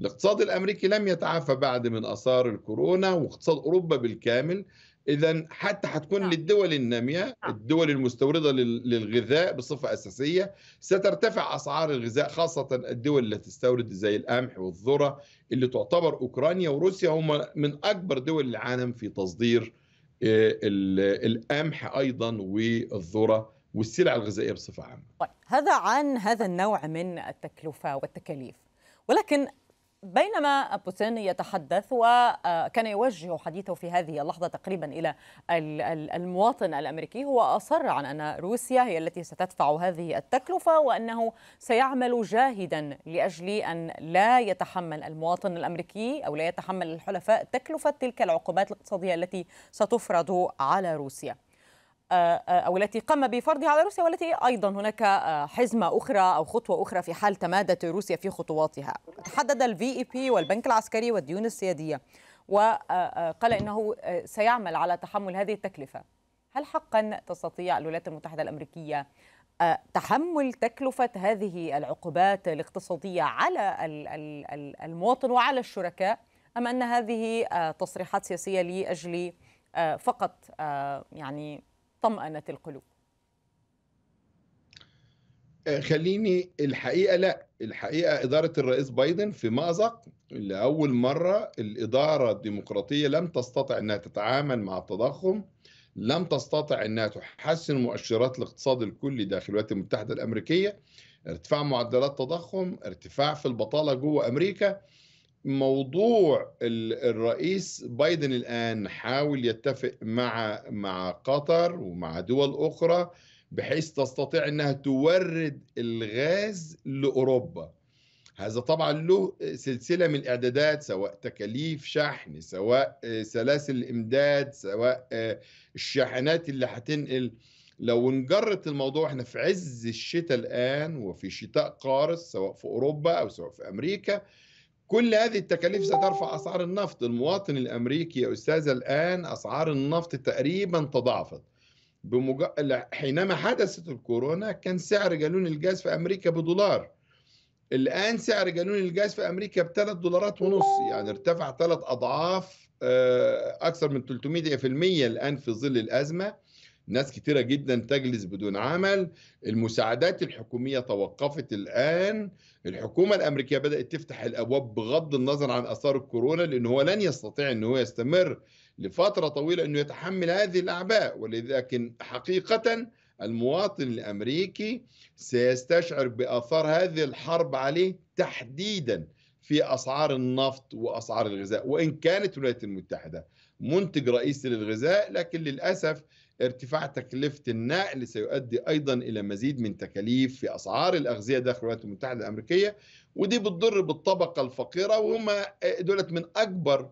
الاقتصاد الامريكي لم يتعافى بعد من اثار الكورونا واقتصاد اوروبا بالكامل اذا حتى هتكون نعم. للدول الناميه نعم. الدول المستورده للغذاء بصفه اساسيه سترتفع اسعار الغذاء خاصه الدول اللي تستورد زي القمح والذره اللي تعتبر اوكرانيا وروسيا هم من اكبر دول العالم في تصدير آه، القمح ايضا والذره والسلع الغذائيه بصفه عامه. طيب هذا عن هذا النوع من التكلفه والتكاليف ولكن بينما بوتين يتحدث وكان آه، يوجه حديثه في هذه اللحظة تقريبا إلى المواطن الأمريكي هو أصر عن أن روسيا هي التي ستدفع هذه التكلفة وأنه سيعمل جاهدا لأجل أن لا يتحمل المواطن الأمريكي أو لا يتحمل الحلفاء تكلفة تلك العقوبات الاقتصادية التي ستفرض على روسيا آه، آه، أو التي قام بفرضها على روسيا والتي أيضا هناك آه، حزمة أخرى أو خطوة أخرى في حال تمادت روسيا في خطواتها تحدد الفي إي بي e والبنك العسكري والديون السيادية وقال إنه سيعمل على تحمل هذه التكلفة هل حقا تستطيع الولايات المتحدة الأمريكية تحمل تكلفة هذه العقوبات الاقتصادية على المواطن وعلى الشركاء أم أن هذه تصريحات سياسية لأجل فقط يعني طمأنت القلوب آه، خليني الحقيقه لا الحقيقه اداره الرئيس بايدن في مازق لاول مره الاداره الديمقراطيه لم تستطع انها تتعامل مع التضخم لم تستطع انها تحسن مؤشرات الاقتصاد الكلي داخل الولايات المتحده الامريكيه ارتفاع معدلات تضخم ارتفاع في البطاله جوه امريكا موضوع الرئيس بايدن الان حاول يتفق مع مع قطر ومع دول اخرى بحيث تستطيع انها تورد الغاز لاوروبا هذا طبعا له سلسله من الاعدادات سواء تكاليف شحن سواء آه، سلاسل الامداد سواء آه، الشاحنات اللي هتنقل لو انجرت الموضوع احنا في عز الشتاء الان وفي شتاء قارس سواء في اوروبا او سواء في امريكا كل هذه التكاليف سترفع اسعار النفط المواطن الامريكي يا استاذ الان اسعار النفط تقريبا تضاعفت بمج... حينما حدثت الكورونا كان سعر جالون الجاز في امريكا بدولار الان سعر جالون الجاز في امريكا بثلاث دولارات ونص يعني ارتفع ثلاث اضعاف آه، اكثر من 300% الان في ظل الازمه ناس كثيرة جدا تجلس بدون عمل المساعدات الحكومية توقفت الآن الحكومة الأمريكية بدأت تفتح الأبواب بغض النظر عن أثار الكورونا لأنه هو لن يستطيع أنه يستمر لفترة طويلة أنه يتحمل هذه الأعباء ولكن حقيقة المواطن الأمريكي سيستشعر بأثار هذه الحرب عليه تحديداً في اسعار النفط واسعار الغذاء وان كانت الولايات المتحده منتج رئيسي للغذاء لكن للاسف ارتفاع تكلفة النقل سيؤدي أيضا إلى مزيد من تكاليف في أسعار الأغذية داخل الولايات المتحدة الأمريكية ودي بتضر بالطبقة الفقيرة وهم آه، دولت من أكبر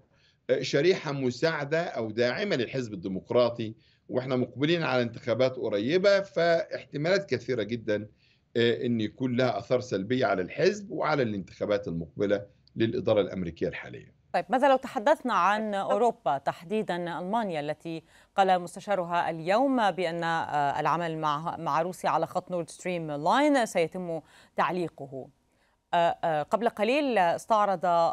آه، شريحة مساعدة أو داعمة للحزب الديمقراطي وإحنا مقبلين على انتخابات قريبة فاحتمالات كثيرة جدا آه، أن يكون لها أثار سلبية على الحزب وعلى الانتخابات المقبلة للإدارة الأمريكية الحالية طيب ماذا لو تحدثنا عن طيب. أوروبا تحديدا ألمانيا التي قال مستشارها اليوم بأن آه، العمل مع مع روسيا على خط نورد ستريم لاين سيتم تعليقه آه، آه، قبل قليل استعرض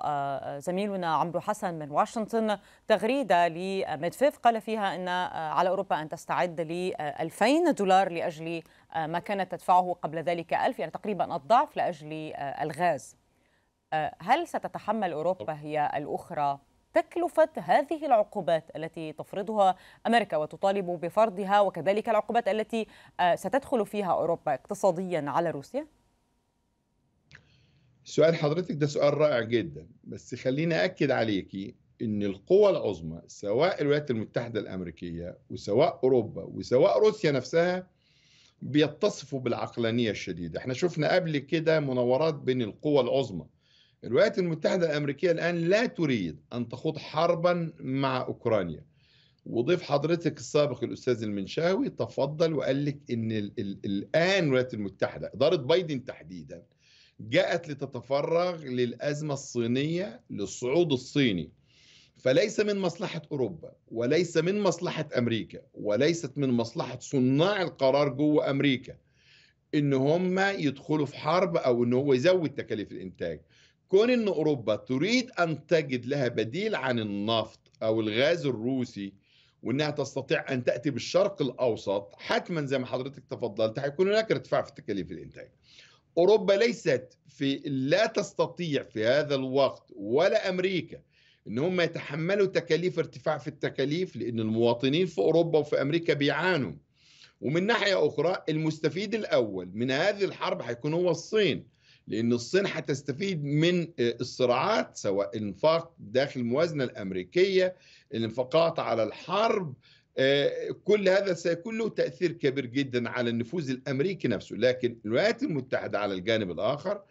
زميلنا عمرو حسن من واشنطن تغريدة لمدفيف قال فيها أن على أوروبا أن تستعد ل 2000 دولار لأجل ما كانت تدفعه قبل ذلك 1000 يعني تقريبا الضعف لأجل الغاز هل ستتحمل أوروبا هي الأخرى تكلفة هذه العقوبات التي تفرضها أمريكا وتطالب بفرضها وكذلك العقوبات التي آه، ستدخل فيها أوروبا اقتصاديا على روسيا؟ سؤال حضرتك ده سؤال رائع جدا بس خليني أكد عليكي ان القوى العظمى سواء الولايات المتحده الامريكيه وسواء اوروبا وسواء روسيا نفسها بيتصفوا بالعقلانيه الشديده احنا شفنا قبل كده مناورات بين القوى العظمى الولايات المتحدة الأمريكية الآن لا تريد أن تخوض حربا مع أوكرانيا وضيف حضرتك السابق الأستاذ المنشاوي تفضل وقال لك أن الـ الـ الآن الولايات المتحدة إدارة بايدن تحديدا جاءت لتتفرغ للأزمة الصينية للصعود الصيني فليس من مصلحة أوروبا وليس من مصلحة أمريكا وليست من مصلحة صناع القرار جوه أمريكا ان هم يدخلوا في حرب او ان هو يزود تكاليف الانتاج كون ان اوروبا تريد ان تجد لها بديل عن النفط او الغاز الروسي وانها تستطيع ان تاتي بالشرق الاوسط حتما زي ما حضرتك تفضلت هيكون هناك ارتفاع في تكاليف الانتاج. اوروبا ليست في لا تستطيع في هذا الوقت ولا امريكا ان هم يتحملوا تكاليف ارتفاع في التكاليف لان المواطنين في اوروبا وفي امريكا بيعانوا. ومن ناحيه اخرى المستفيد الاول من هذه الحرب هيكون هو الصين لأن الصين هتستفيد من آه، الصراعات سواء انفاق داخل الموازنة الأمريكية الانفاقات على الحرب آه، كل هذا سيكون له تأثير كبير جدا على النفوذ الأمريكي نفسه لكن الولايات المتحدة على الجانب الآخر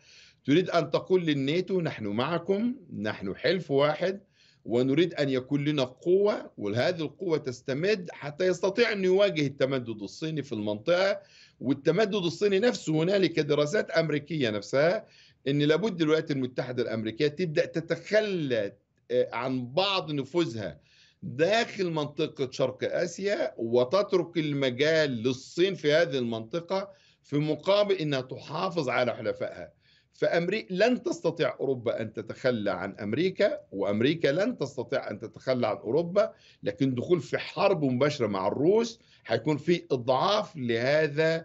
تريد أن تقول للناتو نحن معكم نحن حلف واحد ونريد أن يكون لنا قوة وهذه القوة تستمد حتى يستطيع أن يواجه التمدد الصيني في المنطقة والتمدد الصيني نفسه هنالك دراسات أمريكية نفسها أن لابد الولايات المتحدة الأمريكية تبدأ تتخلى آه، عن بعض نفوذها داخل منطقة شرق آسيا وتترك المجال للصين في هذه المنطقة في مقابل أنها تحافظ على حلفائها فأمريكا لن تستطيع أوروبا أن تتخلى عن أمريكا وأمريكا لن تستطيع أن تتخلى عن أوروبا لكن دخول في حرب مباشرة مع الروس هيكون في إضعاف لهذا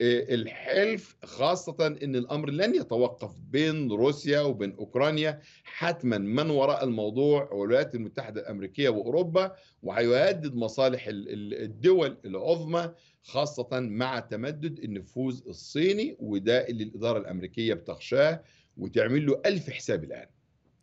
آه، الحلف خاصة أن الأمر لن يتوقف بين روسيا وبين أوكرانيا حتما من وراء الموضوع الولايات المتحدة الأمريكية وأوروبا وهيهدد مصالح الدول العظمى خاصة مع تمدد النفوذ الصيني وده اللي الإدارة الأمريكية بتخشاه وتعمل له ألف حساب الآن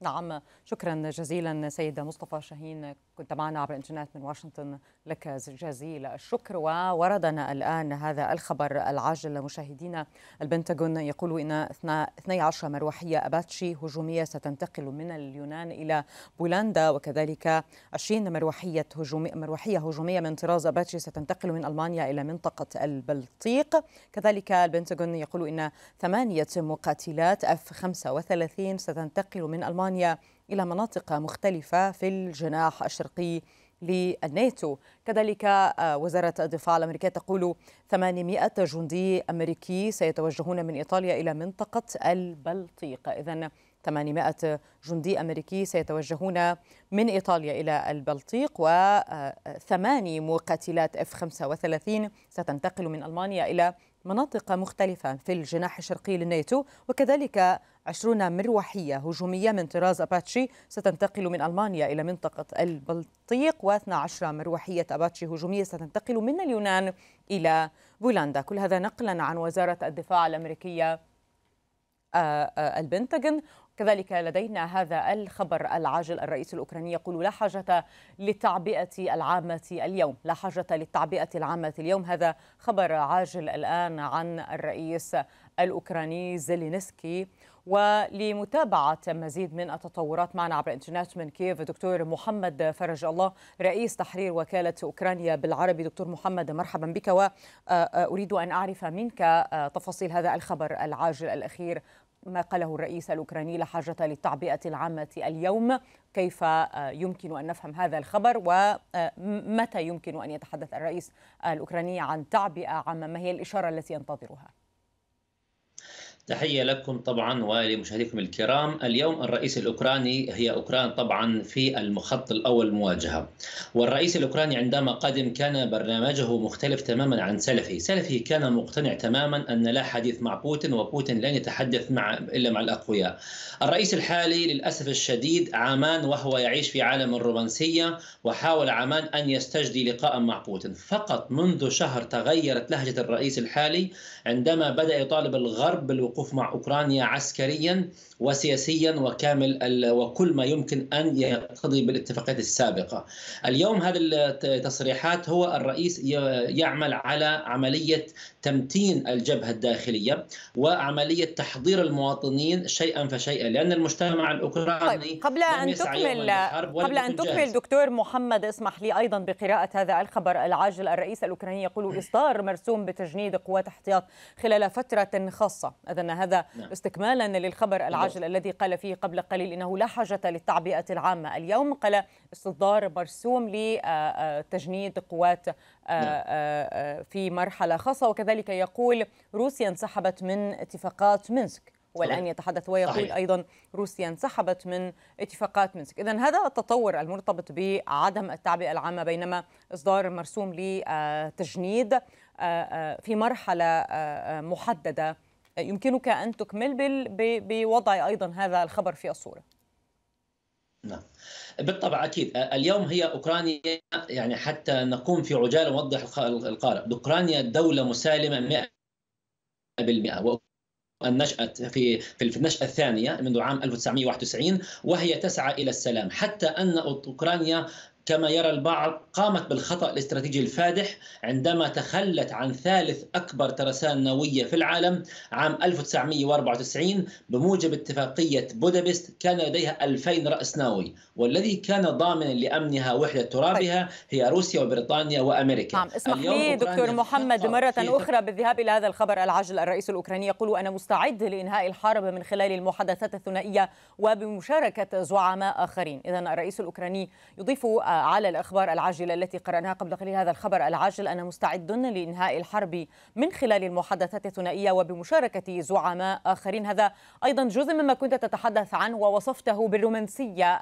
نعم شكرا جزيلا سيدة مصطفى شاهين كنت معنا عبر الانترنت من واشنطن لك جزيل الشكر ووردنا الآن هذا الخبر العاجل مشاهدينا البنتاغون يقول إن 12 مروحية أباتشي هجومية ستنتقل من اليونان إلى بولندا وكذلك 20 مروحية هجومية, مروحية هجومية من طراز أباتشي ستنتقل من ألمانيا إلى منطقة البلطيق كذلك البنتاغون يقول إن ثمانية مقاتلات F-35 ستنتقل من ألمانيا اوكرانيا إلى مناطق مختلفة في الجناح الشرقي للناتو كذلك آه، وزارة الدفاع الأمريكية تقول 800 جندي أمريكي سيتوجهون من إيطاليا إلى منطقة البلطيق إذا 800 جندي أمريكي سيتوجهون من إيطاليا إلى البلطيق وثماني آه، مقاتلات F-35 ستنتقل من ألمانيا إلى مناطق مختلفة في الجناح الشرقي للناتو وكذلك 20 مروحية هجومية من طراز أباتشي ستنتقل من ألمانيا إلى منطقة البلطيق و12 مروحية أباتشي هجومية ستنتقل من اليونان إلى بولندا كل هذا نقلا عن وزارة الدفاع الأمريكية آه، آه، البنتاغون كذلك لدينا هذا الخبر العاجل الرئيس الأوكراني يقول لا حاجة للتعبئة العامة اليوم لا حاجة للتعبئة العامة اليوم هذا خبر عاجل الآن عن الرئيس الأوكراني زيلينسكي ولمتابعة مزيد من التطورات معنا عبر الإنترنت من كييف دكتور محمد فرج الله رئيس تحرير وكالة أوكرانيا بالعربي دكتور محمد مرحبا بك وأريد آه، آه، أن أعرف منك آه، تفاصيل هذا الخبر العاجل الأخير ما قاله الرئيس الأوكراني لا حاجة للتعبئة العامة اليوم كيف يمكن أن نفهم هذا الخبر ومتى يمكن أن يتحدث الرئيس الأوكراني عن تعبئة عامة ما هي الإشارة التي ينتظرها؟ تحية لكم طبعا ولمشاهديكم الكرام اليوم الرئيس الأوكراني هي أوكران طبعا في المخط الأول المواجهة والرئيس الأوكراني عندما قدم كان برنامجه مختلف تماما عن سلفي سلفي كان مقتنع تماما أن لا حديث مع بوتين وبوتين لن يتحدث مع إلا مع الأقوياء الرئيس الحالي للأسف الشديد عمان وهو يعيش في عالم الرومانسية وحاول عمان أن يستجدي لقاء مع بوتين فقط منذ شهر تغيرت لهجة الرئيس الحالي عندما بدأ يطالب الغرب بالوقوع الوقوف مع اوكرانيا عسكريا وسياسيا وكامل وكل ما يمكن ان يقتضي بالاتفاقيات السابقه. اليوم هذه التصريحات هو الرئيس يعمل على عمليه تمتين الجبهه الداخليه وعمليه تحضير المواطنين شيئا فشيئا لان المجتمع الاوكراني طيب. قبل ان تكمل قبل ان تكمل دكتور محمد اسمح لي ايضا بقراءه هذا الخبر العاجل الرئيس الاوكراني يقول اصدار مرسوم بتجنيد قوات احتياط خلال فتره خاصه أن هذا نعم. استكمالا للخبر العاجل الذي قال فيه قبل قليل إنه لا حاجة للتعبئة العامة اليوم قال استصدار مرسوم لتجنيد قوات آه، نعم. آه، آه، في مرحلة خاصة وكذلك يقول روسيا انسحبت من اتفاقات منسك والآن يتحدث ويقول صحيح. أيضا روسيا انسحبت من اتفاقات منسك إذا هذا التطور المرتبط بعدم التعبئة العامة بينما إصدار مرسوم لتجنيد في مرحلة محددة يمكنك أن تكمل بوضع أيضا هذا الخبر في الصورة نعم بالطبع اكيد اليوم هي اوكرانيا يعني حتى نقوم في عجاله نوضح القارئ اوكرانيا دوله مسالمه 100% و... نشأت في في النشأة الثانية منذ عام 1991 وهي تسعى إلى السلام حتى أن أوكرانيا كما يرى البعض قامت بالخطأ الاستراتيجي الفادح عندما تخلت عن ثالث أكبر ترسانة نووية في العالم عام 1994 بموجب اتفاقية بودابست كان لديها 2000 رأس نووي والذي كان ضامنا لأمنها وحدة ترابها هي روسيا وبريطانيا وأمريكا نعم اسمح لي دكتور محمد مرة أخرى بالذهاب إلى هذا الخبر العاجل الرئيس الأوكراني يقول أنا مستعد لإنهاء الحرب من خلال المحادثات الثنائية وبمشاركة زعماء آخرين إذا الرئيس الأوكراني يضيف على الأخبار العاجلة التي قرأناها قبل قليل هذا الخبر العاجل أن مستعد لإنهاء الحرب من خلال المحادثات الثنائية وبمشاركة زعماء آخرين هذا أيضا جزء مما كنت تتحدث عنه ووصفته بالرومانسية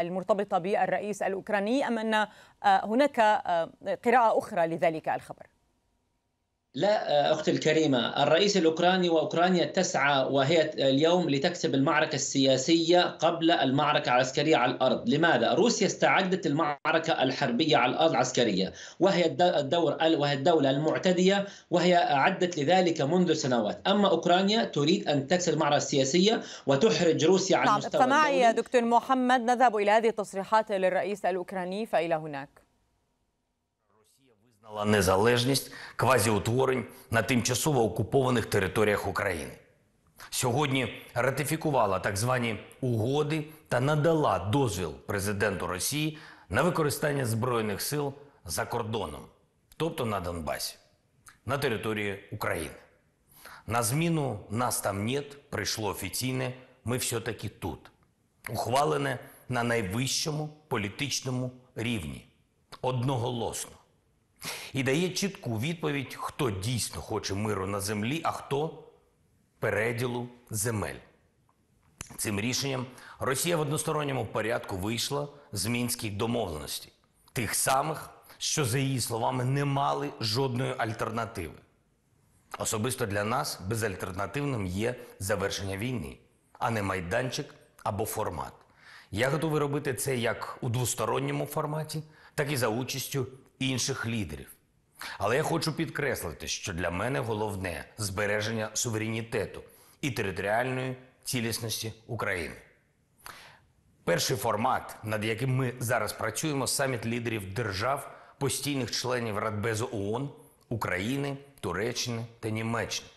المرتبطة بالرئيس الأوكراني أم أن هناك قراءة أخرى لذلك الخبر لا آه، اختي الكريمه الرئيس الاوكراني واوكرانيا تسعى وهي اليوم لتكسب المعركه السياسيه قبل المعركه العسكريه على الارض، لماذا؟ روسيا استعدت المعركه الحربيه على الارض العسكريه، وهي الدور وهي الدوله المعتديه وهي اعدت لذلك منذ سنوات، اما اوكرانيا تريد ان تكسب المعركه السياسيه وتحرج روسيا عن نعم مستوى فمعي دكتور محمد نذهب الى هذه التصريحات للرئيس الاوكراني فالى هناك. незалежність квазіутворень на тимчасово окупованих територіях України. Сьогодні ратифікувала так звані угоди та надала дозвіл президенту Росії на використання збройних сил за кордоном, тобто на Донбасі, на території України. На зміну нас там нет прийшло офіційне. Ми все-таки тут, ухвалене на найвищому політичному рівні, одноголосно і дає чітку відповідь, хто дійсно хоче миру на землі, а хто переділу земель. Цим рішенням Росія в односторонньому порядку вийшла з мінських домовленостей, тих самих, що, за її словами, не мали жодної альтернативи. Особисто для нас безальтернативним є завершення війни, а не майданчик або формат. Я готовий робити це як у двосторонньому форматі, так і за участю інших лідерів. Але я хочу підкреслити, що для мене головне збереження суверенітету і територіальної цілісності України. Перший формат, над яким ми зараз працюємо, саміт лідерів держав, постійних членів Радбезу ООН, України, Туреччини та Німеччини.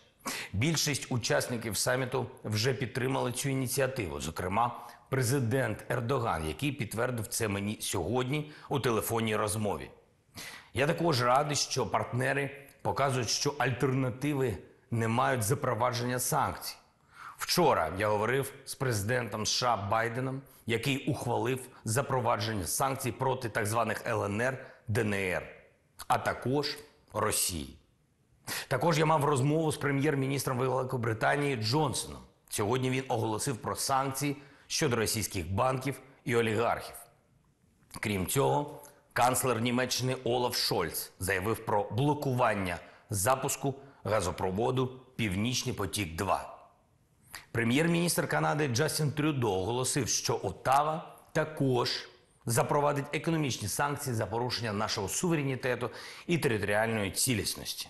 Більшість учасників саміту вже підтримали цю ініціативу, зокрема, президент Ердоган, який підтвердив це мені сьогодні у телефонній розмові. Я також радий, що партнери показують, що альтернативи не мають запровадження санкцій. Вчора я говорив з президентом США Байденом, який ухвалив запровадження санкцій проти так званих ЛНР ДНР, а також Росії. Також я мав розмову з прем'єр-міністром Великобританії Джонсоном. Сьогодні він оголосив про санкції щодо російських банків і олігархів. Крім цього, Канцлер Німеччини Олаф Шольц заявив про блокування запуску газопроводу Північний потік. 2 прем'єр-міністр Канади Джастін Трюдо оголосив, що Отава також запровадить економічні санкції за порушення нашого суверенітету і територіальної цілісності.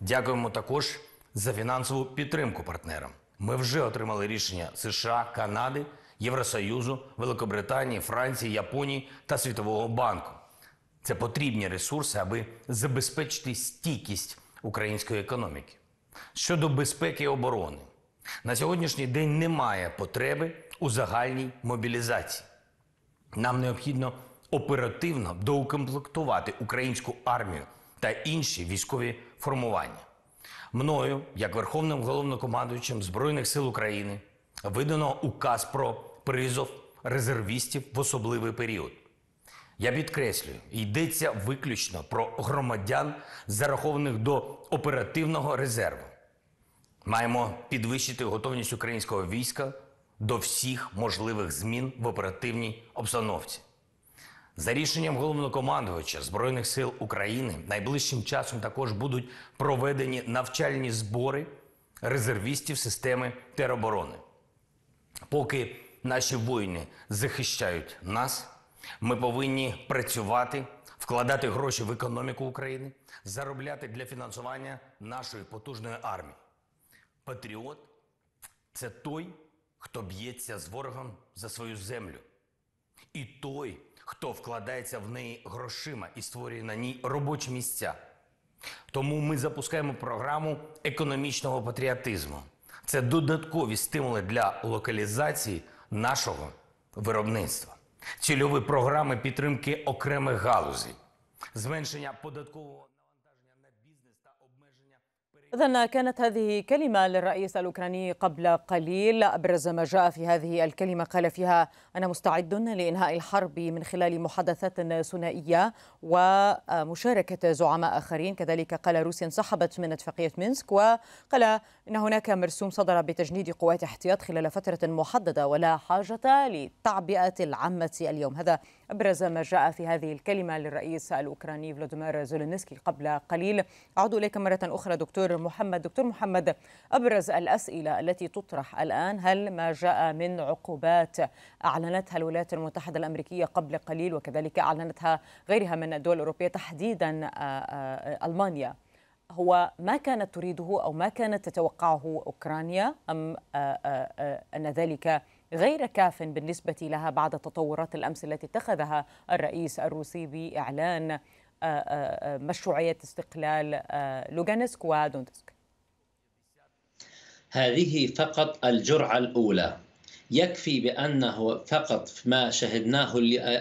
Дякуємо також за фінансову підтримку партнерам. Ми вже отримали рішення США, Канади, Євросоюзу, Великобританії, Франції, Японії та Світового банку. Це потрібні ресурси, аби забезпечити стійкість української економіки. Щодо безпеки і оборони, на сьогоднішній день немає потреби у загальній мобілізації. Нам необхідно оперативно доукомплектувати українську армію та інші військові формування. Мною, як Верховним головнокомандуючим Збройних сил України, видано указ про призов резервістів в особливий період. Я підкреслюю, йдеться виключно про громадян, зарахованих до оперативного резерву. Маємо підвищити готовність українського війська до всіх можливих змін в оперативній обстановці. За рішенням головнокомандувача Збройних сил України найближчим часом також будуть проведені навчальні збори резервістів системи тероборони. Поки наші воїни захищають нас. Ми повинні працювати, вкладати гроші в економіку України, заробляти для фінансування нашої потужної армії. Патріот це той, хто б'ється з ворогом за свою землю, і той, хто вкладається в неї грошима і створює на ній робочі місця. Тому ми запускаємо програму економічного патріотизму. Це додаткові стимули для локалізації нашого виробництва цільові програми підтримки окремих галузей, зменшення податкового. إذا كانت هذه كلمة للرئيس الأوكراني قبل قليل أبرز ما جاء في هذه الكلمة قال فيها أنا مستعد لإنهاء الحرب من خلال محادثات ثنائية ومشاركة زعماء آخرين كذلك قال روسيا انسحبت من اتفاقية مينسك وقال إن هناك مرسوم صدر بتجنيد قوات احتياط خلال فترة محددة ولا حاجة للتعبئة العامة اليوم هذا أبرز ما جاء في هذه الكلمة للرئيس الأوكراني فلاديمير زولينسكي قبل قليل أعود إليك مرة أخرى دكتور محمد دكتور محمد أبرز الأسئلة التي تطرح الآن هل ما جاء من عقوبات أعلنتها الولايات المتحدة الأمريكية قبل قليل وكذلك أعلنتها غيرها من الدول الأوروبية تحديدا آه، آه، ألمانيا هو ما كانت تريده أو ما كانت تتوقعه أوكرانيا أم آه، أن ذلك غير كاف بالنسبة لها بعد تطورات الأمس التي اتخذها الرئيس الروسي بإعلان آه، آه، آه، مشروعية استقلال لوغانسك ودونتسك هذه فقط الجرعة الأولى يكفي بأنه فقط ما شهدناه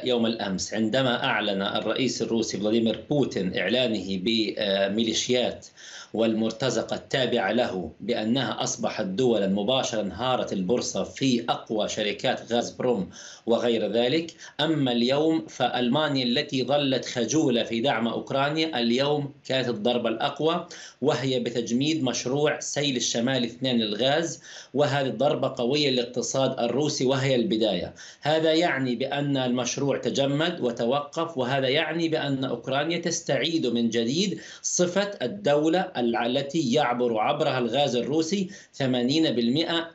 يوم الأمس عندما أعلن الرئيس الروسي فلاديمير بوتين إعلانه بميليشيات والمرتزقة التابعة له بأنها أصبحت دولا مباشرة انهارت البورصة في أقوى شركات غاز بروم وغير ذلك أما اليوم فألمانيا التي ظلت خجولة في دعم أوكرانيا اليوم كانت الضربة الأقوى وهي بتجميد مشروع سيل الشمال اثنين للغاز وهذه الضربة قوية للاقتصاد الروسي وهي البداية هذا يعني بأن المشروع تجمد وتوقف وهذا يعني بأن أوكرانيا تستعيد من جديد صفة الدولة التي يعبر عبرها الغاز الروسي 80%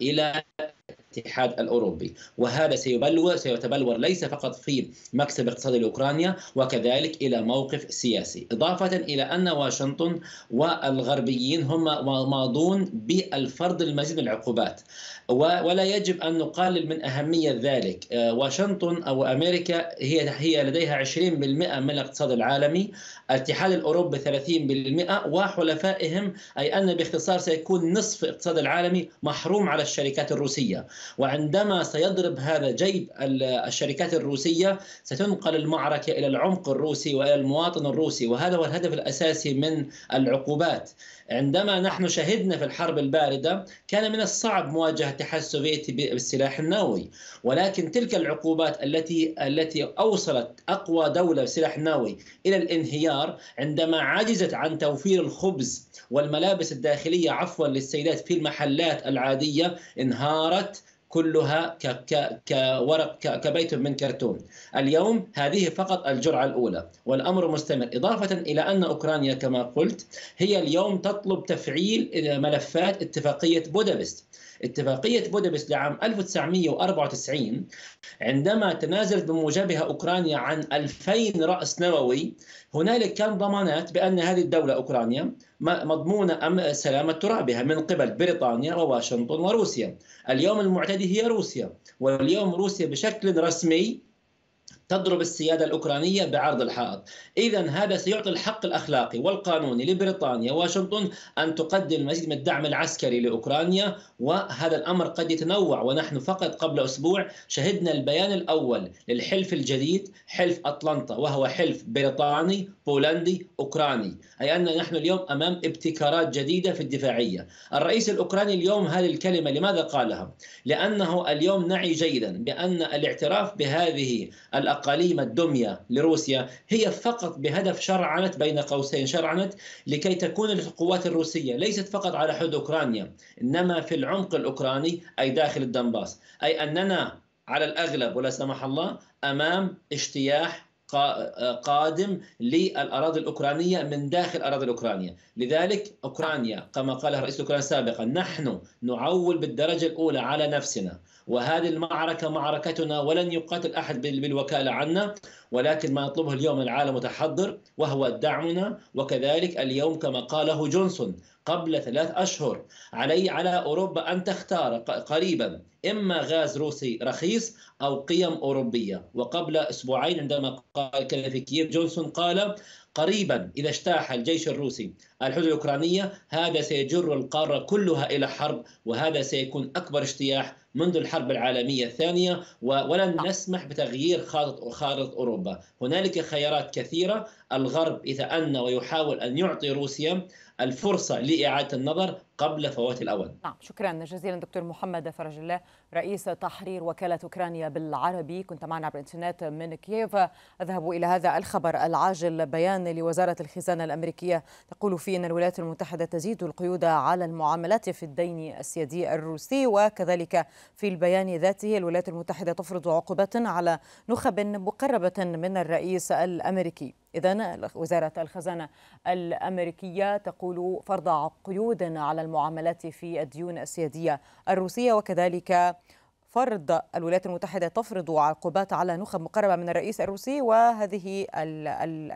إلى الاتحاد الاوروبي وهذا سيبلور سيتبلور ليس فقط في مكسب اقتصادي لاوكرانيا وكذلك الى موقف سياسي اضافه الى ان واشنطن والغربيين هم ماضون بالفرض المزيد من العقوبات ولا يجب ان نقلل من اهميه ذلك آه، واشنطن او امريكا هي هي لديها 20% من الاقتصاد العالمي الاتحاد الاوروبي 30% وحلفائهم اي ان باختصار سيكون نصف الاقتصاد العالمي محروم على الشركات الروسيه وعندما سيضرب هذا جيب الشركات الروسية ستنقل المعركة إلى العمق الروسي وإلى المواطن الروسي وهذا هو الهدف الأساسي من العقوبات عندما نحن شهدنا في الحرب الباردة كان من الصعب مواجهة الاتحاد السوفيتي بالسلاح النووي ولكن تلك العقوبات التي التي أوصلت أقوى دولة بالسلاح النووي إلى الانهيار عندما عجزت عن توفير الخبز والملابس الداخلية عفوا للسيدات في المحلات العادية انهارت كلها كورق كبيت من كرتون اليوم هذه فقط الجرعة الأولى والأمر مستمر إضافة إلى أن أوكرانيا كما قلت هي اليوم تطلب تفعيل ملفات اتفاقية بودابست اتفاقية بودابست لعام 1994 عندما تنازلت بموجبها أوكرانيا عن 2000 رأس نووي هنالك كان ضمانات بأن هذه الدولة أوكرانيا مضمونة أم سلامة ترابها من قبل بريطانيا وواشنطن وروسيا اليوم المعتدي هي روسيا واليوم روسيا بشكل رسمي تضرب السياده الاوكرانيه بعرض الحائط، اذا هذا سيعطي الحق الاخلاقي والقانوني لبريطانيا واشنطن ان تقدم المزيد من الدعم العسكري لاوكرانيا وهذا الامر قد يتنوع ونحن فقط قبل اسبوع شهدنا البيان الاول للحلف الجديد حلف اطلنطا وهو حلف بريطاني بولندي اوكراني، اي ان نحن اليوم امام ابتكارات جديده في الدفاعيه، الرئيس الاوكراني اليوم هذه الكلمه لماذا قالها؟ لانه اليوم نعي جيدا بان الاعتراف بهذه الأقل الأقاليم الدمية لروسيا هي فقط بهدف شرعنة بين قوسين شرعنة لكي تكون القوات الروسية ليست فقط على حدود أوكرانيا إنما في العمق الأوكراني أي داخل الدنباس أي أننا على الأغلب ولا سمح الله أمام اجتياح آه، قادم للاراضي الاوكرانيه من داخل اراضي الأوكرانية لذلك اوكرانيا كما قالها رئيس اوكرانيا سابقا نحن نعول بالدرجه الاولى على نفسنا وهذه المعركه معركتنا ولن يقاتل احد بالوكاله عنا ولكن ما نطلبه اليوم العالم متحضر وهو دعمنا وكذلك اليوم كما قاله جونسون قبل ثلاث أشهر علي على أوروبا أن تختار قريبا إما غاز روسي رخيص أو قيم أوروبية وقبل أسبوعين عندما كان في كييف جونسون قال قريبا إذا اجتاح الجيش الروسي الحدود الأوكرانية هذا سيجر القارة كلها إلى حرب وهذا سيكون أكبر اجتياح منذ الحرب العالمية الثانية ولن نسمح بتغيير خارطة أوروبا هنالك خيارات كثيرة الغرب اذا ان ويحاول أن يعطي روسيا الفرصة لإعادة النظر قبل فوات الأوان نعم شكرا جزيلا دكتور محمد فرج الله رئيس تحرير وكالة أوكرانيا بالعربي كنت معنا عبر الإنترنت من كييف أذهب إلى هذا الخبر العاجل بيان لوزارة الخزانة الأمريكية تقول فيه أن الولايات المتحدة تزيد القيود على المعاملات في الدين السيادي الروسي وكذلك في البيان ذاته الولايات المتحدة تفرض عقوبات على نخب مقربة من الرئيس الأمريكي إذا وزارة الخزانة الأمريكية تقول فرض قيود على المعاملات في الديون السيادية الروسية وكذلك فرض الولايات المتحدة تفرض عقوبات على نخب مقربة من الرئيس الروسي وهذه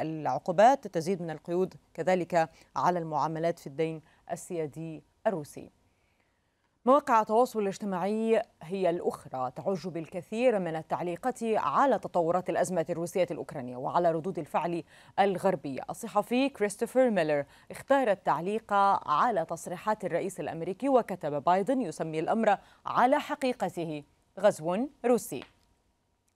العقوبات تزيد من القيود كذلك على المعاملات في الدين السيادي الروسي مواقع التواصل الاجتماعي هي الأخرى تعج بالكثير من التعليقات على تطورات الأزمة الروسية الأوكرانية وعلى ردود الفعل الغربية الصحفي كريستوفر ميلر اختار التعليق على تصريحات الرئيس الأمريكي وكتب بايدن يسمي الأمر على حقيقته غزو روسي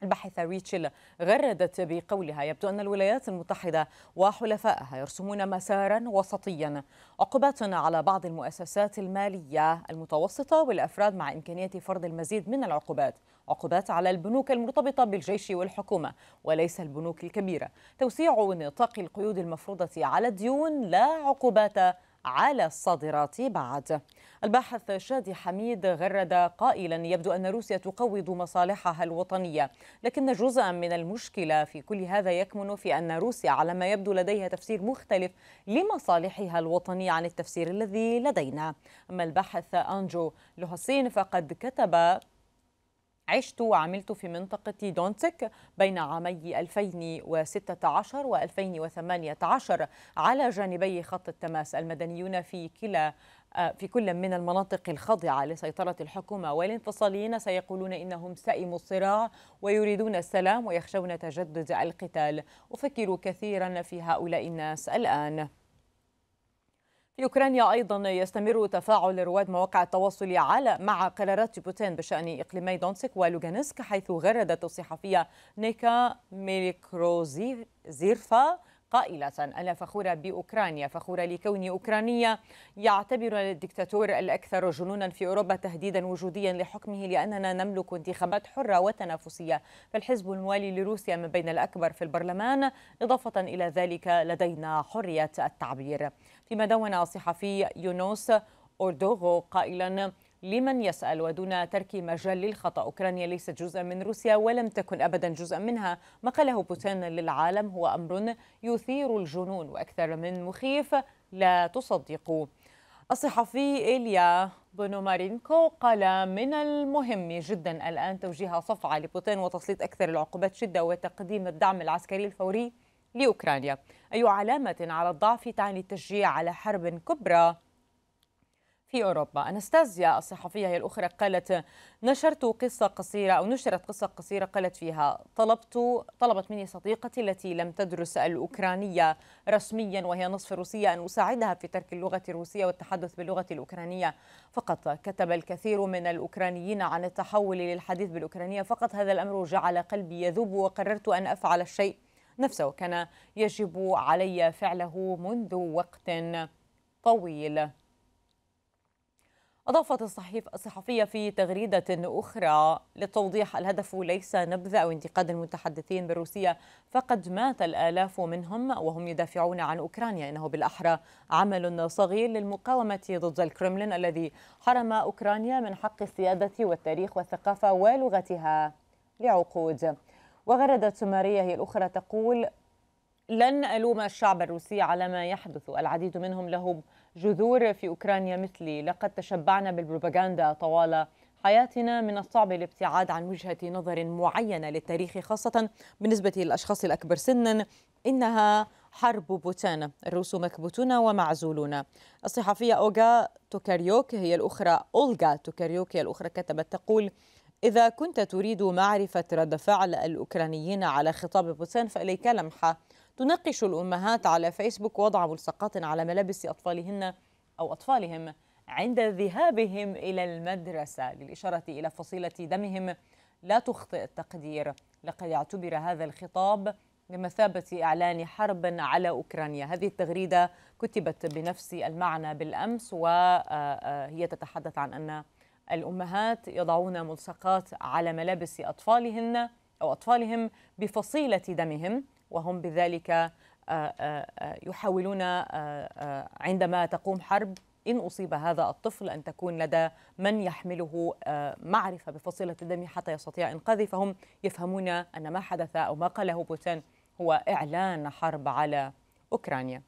الباحثة ريتشل غردت بقولها يبدو أن الولايات المتحدة وحلفائها يرسمون مسارا وسطيا عقوبات على بعض المؤسسات المالية المتوسطة والأفراد مع إمكانية فرض المزيد من العقوبات عقوبات على البنوك المرتبطة بالجيش والحكومة وليس البنوك الكبيرة توسيع نطاق القيود المفروضة على الديون لا عقوبات على الصادرات بعد الباحث شادي حميد غرد قائلا يبدو أن روسيا تقوض مصالحها الوطنية لكن جزءا من المشكلة في كل هذا يكمن في أن روسيا على ما يبدو لديها تفسير مختلف لمصالحها الوطنية عن التفسير الذي لدينا أما الباحث أنجو لوهسين فقد كتب عشت وعملت في منطقة دونتسك بين عامي 2016 و 2018 على جانبي خط التماس المدنيون في كلا آه، في كل من المناطق الخاضعة لسيطرة الحكومة والانفصاليين سيقولون إنهم سئموا الصراع ويريدون السلام ويخشون تجدد القتال أفكر كثيرا في هؤلاء الناس الآن في أوكرانيا أيضا يستمر تفاعل رواد مواقع التواصل على مع قرارات بوتين بشأن إقليمي دونسك ولوغانسك حيث غردت الصحفية نيكا ميليكروزيرفا قائلة أنا فخورة بأوكرانيا فخورة لكوني أوكرانية يعتبر الدكتاتور الأكثر جنونا في أوروبا تهديدا وجوديا لحكمه لأننا نملك انتخابات حرة وتنافسية فالحزب الموالي لروسيا من بين الأكبر في البرلمان إضافة إلى ذلك لدينا حرية التعبير فيما دون الصحفي يونوس أوردوغو قائلا لمن يسأل ودون ترك مجال للخطأ أوكرانيا ليست جزءا من روسيا ولم تكن أبدا جزءا منها ما قاله بوتين للعالم هو أمر يثير الجنون وأكثر من مخيف لا تصدقوا الصحفي إيليا بونومارينكو قال من المهم جدا الآن توجيه صفعة لبوتين وتسليط أكثر العقوبات شدة وتقديم الدعم العسكري الفوري لأوكرانيا أي علامة على الضعف تعني التشجيع على حرب كبرى في أوروبا أنستازيا الصحفية هي الأخرى قالت نشرت قصة قصيرة أو نشرت قصة قصيرة قالت فيها طلبت طلبت مني صديقتي التي لم تدرس الأوكرانية رسميا وهي نصف روسية أن أساعدها في ترك اللغة الروسية والتحدث باللغة الأوكرانية فقط كتب الكثير من الأوكرانيين عن التحول للحديث بالأوكرانية فقط هذا الأمر جعل قلبي يذوب وقررت أن أفعل الشيء نفسه كان يجب علي فعله منذ وقت طويل أضافت الصحفية في تغريدة أخرى للتوضيح الهدف ليس نبذ أو انتقاد المتحدثين بالروسية فقد مات الآلاف منهم وهم يدافعون عن أوكرانيا إنه بالأحرى عمل صغير للمقاومة ضد الكرملين الذي حرم أوكرانيا من حق السيادة والتاريخ والثقافة ولغتها لعقود وغردت ماريا هي الأخرى تقول لن ألوم الشعب الروسي على ما يحدث العديد منهم لهم جذور في أوكرانيا مثلي لقد تشبعنا بالبروباغندا طوال حياتنا من الصعب الابتعاد عن وجهة نظر معينة للتاريخ خاصة بالنسبة للأشخاص الأكبر سنا إنها حرب بوتان الروس مكبوتون ومعزولون الصحفية أوغا توكاريوك هي الأخرى أولغا توكاريوك هي الأخرى كتبت تقول إذا كنت تريد معرفة رد فعل الأوكرانيين على خطاب بوتان فإليك لمحة تناقش الأمهات على فيسبوك وضع ملصقات على ملابس أطفالهن أو أطفالهم عند ذهابهم إلى المدرسة للإشارة إلى فصيلة دمهم لا تخطئ التقدير لقد اعتبر هذا الخطاب بمثابة إعلان حرب على أوكرانيا هذه التغريدة كتبت بنفس المعنى بالأمس وهي آه، آه، تتحدث عن أن الأمهات يضعون ملصقات على ملابس أطفالهن أو أطفالهم بفصيلة دمهم وهم بذلك آه، آه، يحاولون آه، عندما تقوم حرب إن أصيب هذا الطفل أن تكون لدى من يحمله معرفة بفصيلة الدم حتى يستطيع إنقاذه فهم يفهمون أن ما حدث أو ما قاله بوتين هو إعلان حرب على أوكرانيا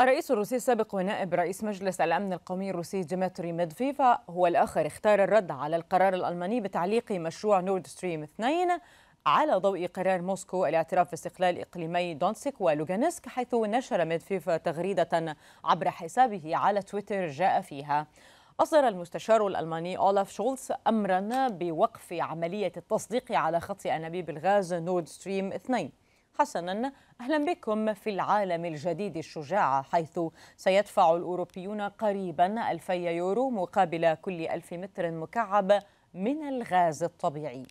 الرئيس الروسي السابق ونائب رئيس مجلس الأمن القومي الروسي ديمتري ميدفيفا هو الآخر اختار الرد على القرار الألماني بتعليق مشروع نورد ستريم 2 على ضوء قرار موسكو الاعتراف باستقلال إقليمي دونسك ولوغانسك حيث نشر ميدفيف تغريدة عبر حسابه على تويتر جاء فيها أصدر المستشار الألماني أولاف شولز أمرا بوقف عملية التصديق على خط أنابيب الغاز نورد ستريم 2 حسنا أهلا بكم في العالم الجديد الشجاع حيث سيدفع الأوروبيون قريبا 2000 يورو مقابل كل 1000 متر مكعب من الغاز الطبيعي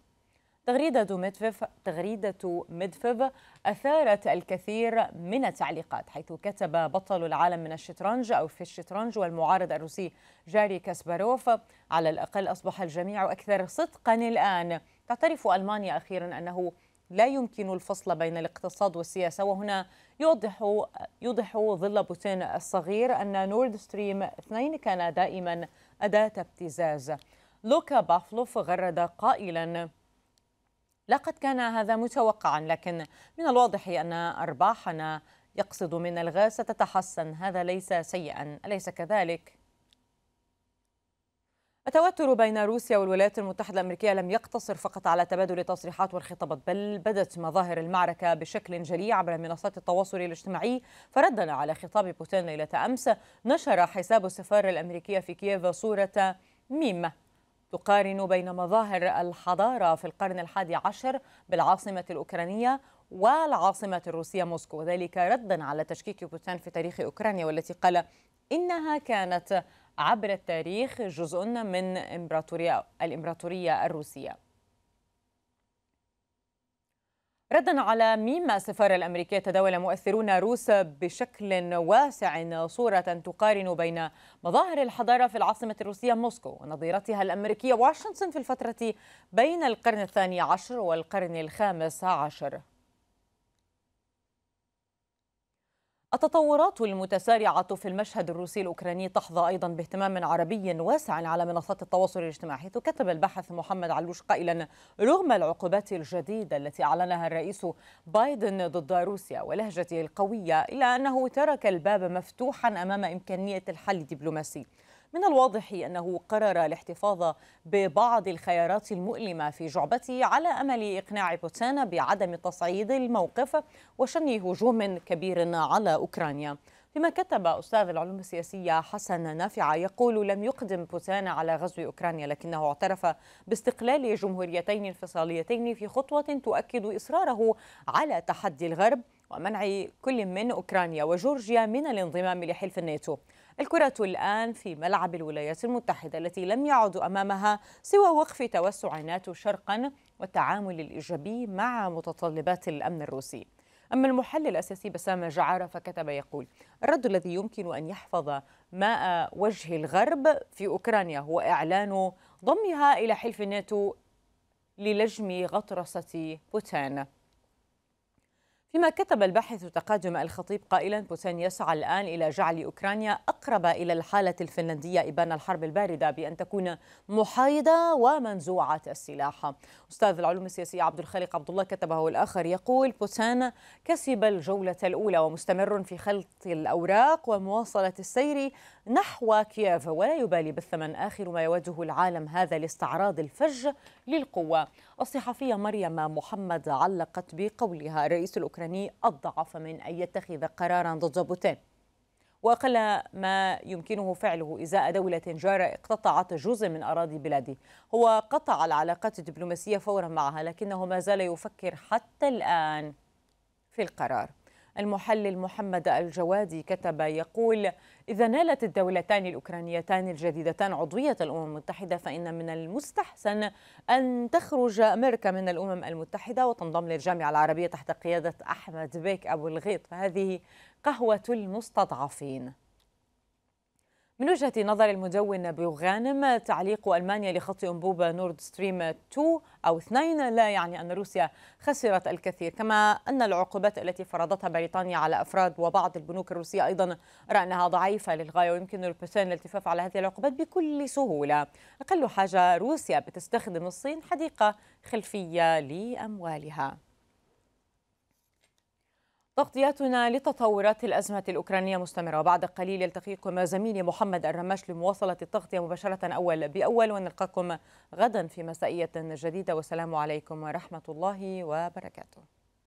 تغريدة مدفف تغريدة مدفف أثارت الكثير من التعليقات حيث كتب بطل العالم من الشطرنج أو في الشطرنج والمعارض الروسي جاري كاسباروف على الأقل أصبح الجميع أكثر صدقا الآن تعترف ألمانيا أخيرا أنه لا يمكن الفصل بين الاقتصاد والسياسة وهنا يوضح يوضح ظل بوتين الصغير أن نورد ستريم 2 كان دائما أداة ابتزاز لوكا بافلوف غرد قائلا لقد كان هذا متوقعا لكن من الواضح أن أرباحنا يقصد من الغاز ستتحسن هذا ليس سيئا أليس كذلك؟ التوتر بين روسيا والولايات المتحدة الأمريكية لم يقتصر فقط على تبادل التصريحات والخطابات بل بدت مظاهر المعركة بشكل جلي عبر منصات التواصل الاجتماعي فردا على خطاب بوتين ليلة أمس نشر حساب السفارة الأمريكية في كييف صورة ميمة تقارن بين مظاهر الحضارة في القرن الحادي عشر بالعاصمة الأوكرانية والعاصمة الروسية موسكو وذلك ردا على تشكيك بوتان في تاريخ أوكرانيا والتي قال إنها كانت عبر التاريخ جزء من إمبراطورية الإمبراطورية الروسية ردا على ميما السفارة الأمريكية تداول مؤثرون روس بشكل واسع صورة تقارن بين مظاهر الحضارة في العاصمة الروسية موسكو ونظيرتها الأمريكية واشنطن في الفترة بين القرن الثاني عشر والقرن الخامس عشر التطورات المتسارعة في المشهد الروسي الأوكراني تحظى أيضا باهتمام عربي واسع على منصات التواصل الاجتماعي حيث كتب الباحث محمد علوش قائلا رغم العقوبات الجديدة التي أعلنها الرئيس بايدن ضد روسيا ولهجته القوية إلا أنه ترك الباب مفتوحا أمام إمكانية الحل الدبلوماسي من الواضح أنه قرر الاحتفاظ ببعض الخيارات المؤلمة في جعبته على أمل إقناع بوتين بعدم تصعيد الموقف وشن هجوم كبير على أوكرانيا فيما كتب أستاذ العلوم السياسية حسن نافعة يقول لم يقدم بوتين على غزو أوكرانيا لكنه اعترف باستقلال جمهوريتين انفصاليتين في خطوة تؤكد إصراره على تحدي الغرب ومنع كل من أوكرانيا وجورجيا من الانضمام لحلف الناتو الكرة الآن في ملعب الولايات المتحدة التي لم يعد أمامها سوى وقف توسع ناتو شرقا والتعامل الإيجابي مع متطلبات الأمن الروسي أما المحلل الأساسي بسام جعارة فكتب يقول الرد الذي يمكن أن يحفظ ماء وجه الغرب في أوكرانيا هو إعلان ضمها إلى حلف الناتو للجم غطرسة بوتان فيما كتب الباحث تقادم الخطيب قائلا بوتين يسعى الآن إلى جعل أوكرانيا أقرب إلى الحالة الفنلندية إبان الحرب الباردة بأن تكون محايدة ومنزوعة السلاح أستاذ العلوم السياسية عبد الخالق عبد الله كتبه الآخر يقول بوتين كسب الجولة الأولى ومستمر في خلط الأوراق ومواصلة السير نحو كييف ولا يبالي بالثمن آخر ما يواجه العالم هذا لاستعراض الفج للقوة الصحفية مريم محمد علقت بقولها الرئيس الأوكراني أضعف من أن يتخذ قرارا ضد بوتين وأقل ما يمكنه فعله إزاء دولة جارة اقتطعت جزء من أراضي بلاده هو قطع العلاقات الدبلوماسية فورا معها لكنه ما زال يفكر حتى الآن في القرار المحلل محمد الجوادي كتب يقول إذا نالت الدولتان الأوكرانيتان الجديدتان عضوية الأمم المتحدة فإن من المستحسن أن تخرج أمريكا من الأمم المتحدة وتنضم للجامعة العربية تحت قيادة أحمد بيك أبو الغيط فهذه قهوة المستضعفين من وجهة نظر المدون بوغانم تعليق ألمانيا لخط انبوب نورد ستريم 2 أو 2 لا يعني أن روسيا خسرت الكثير كما أن العقوبات التي فرضتها بريطانيا على أفراد وبعض البنوك الروسية أيضا راى انها ضعيفة للغاية ويمكن للبوتين الالتفاف على هذه العقوبات بكل سهولة أقل حاجة روسيا بتستخدم الصين حديقة خلفية لأموالها تغطياتنا لتطورات الأزمة الأوكرانية مستمرة وبعد قليل يلتقيكم زميلي محمد الرماش لمواصلة التغطية مباشرة أول بأول ونلقاكم غدا في مسائية جديدة والسلام عليكم ورحمة الله وبركاته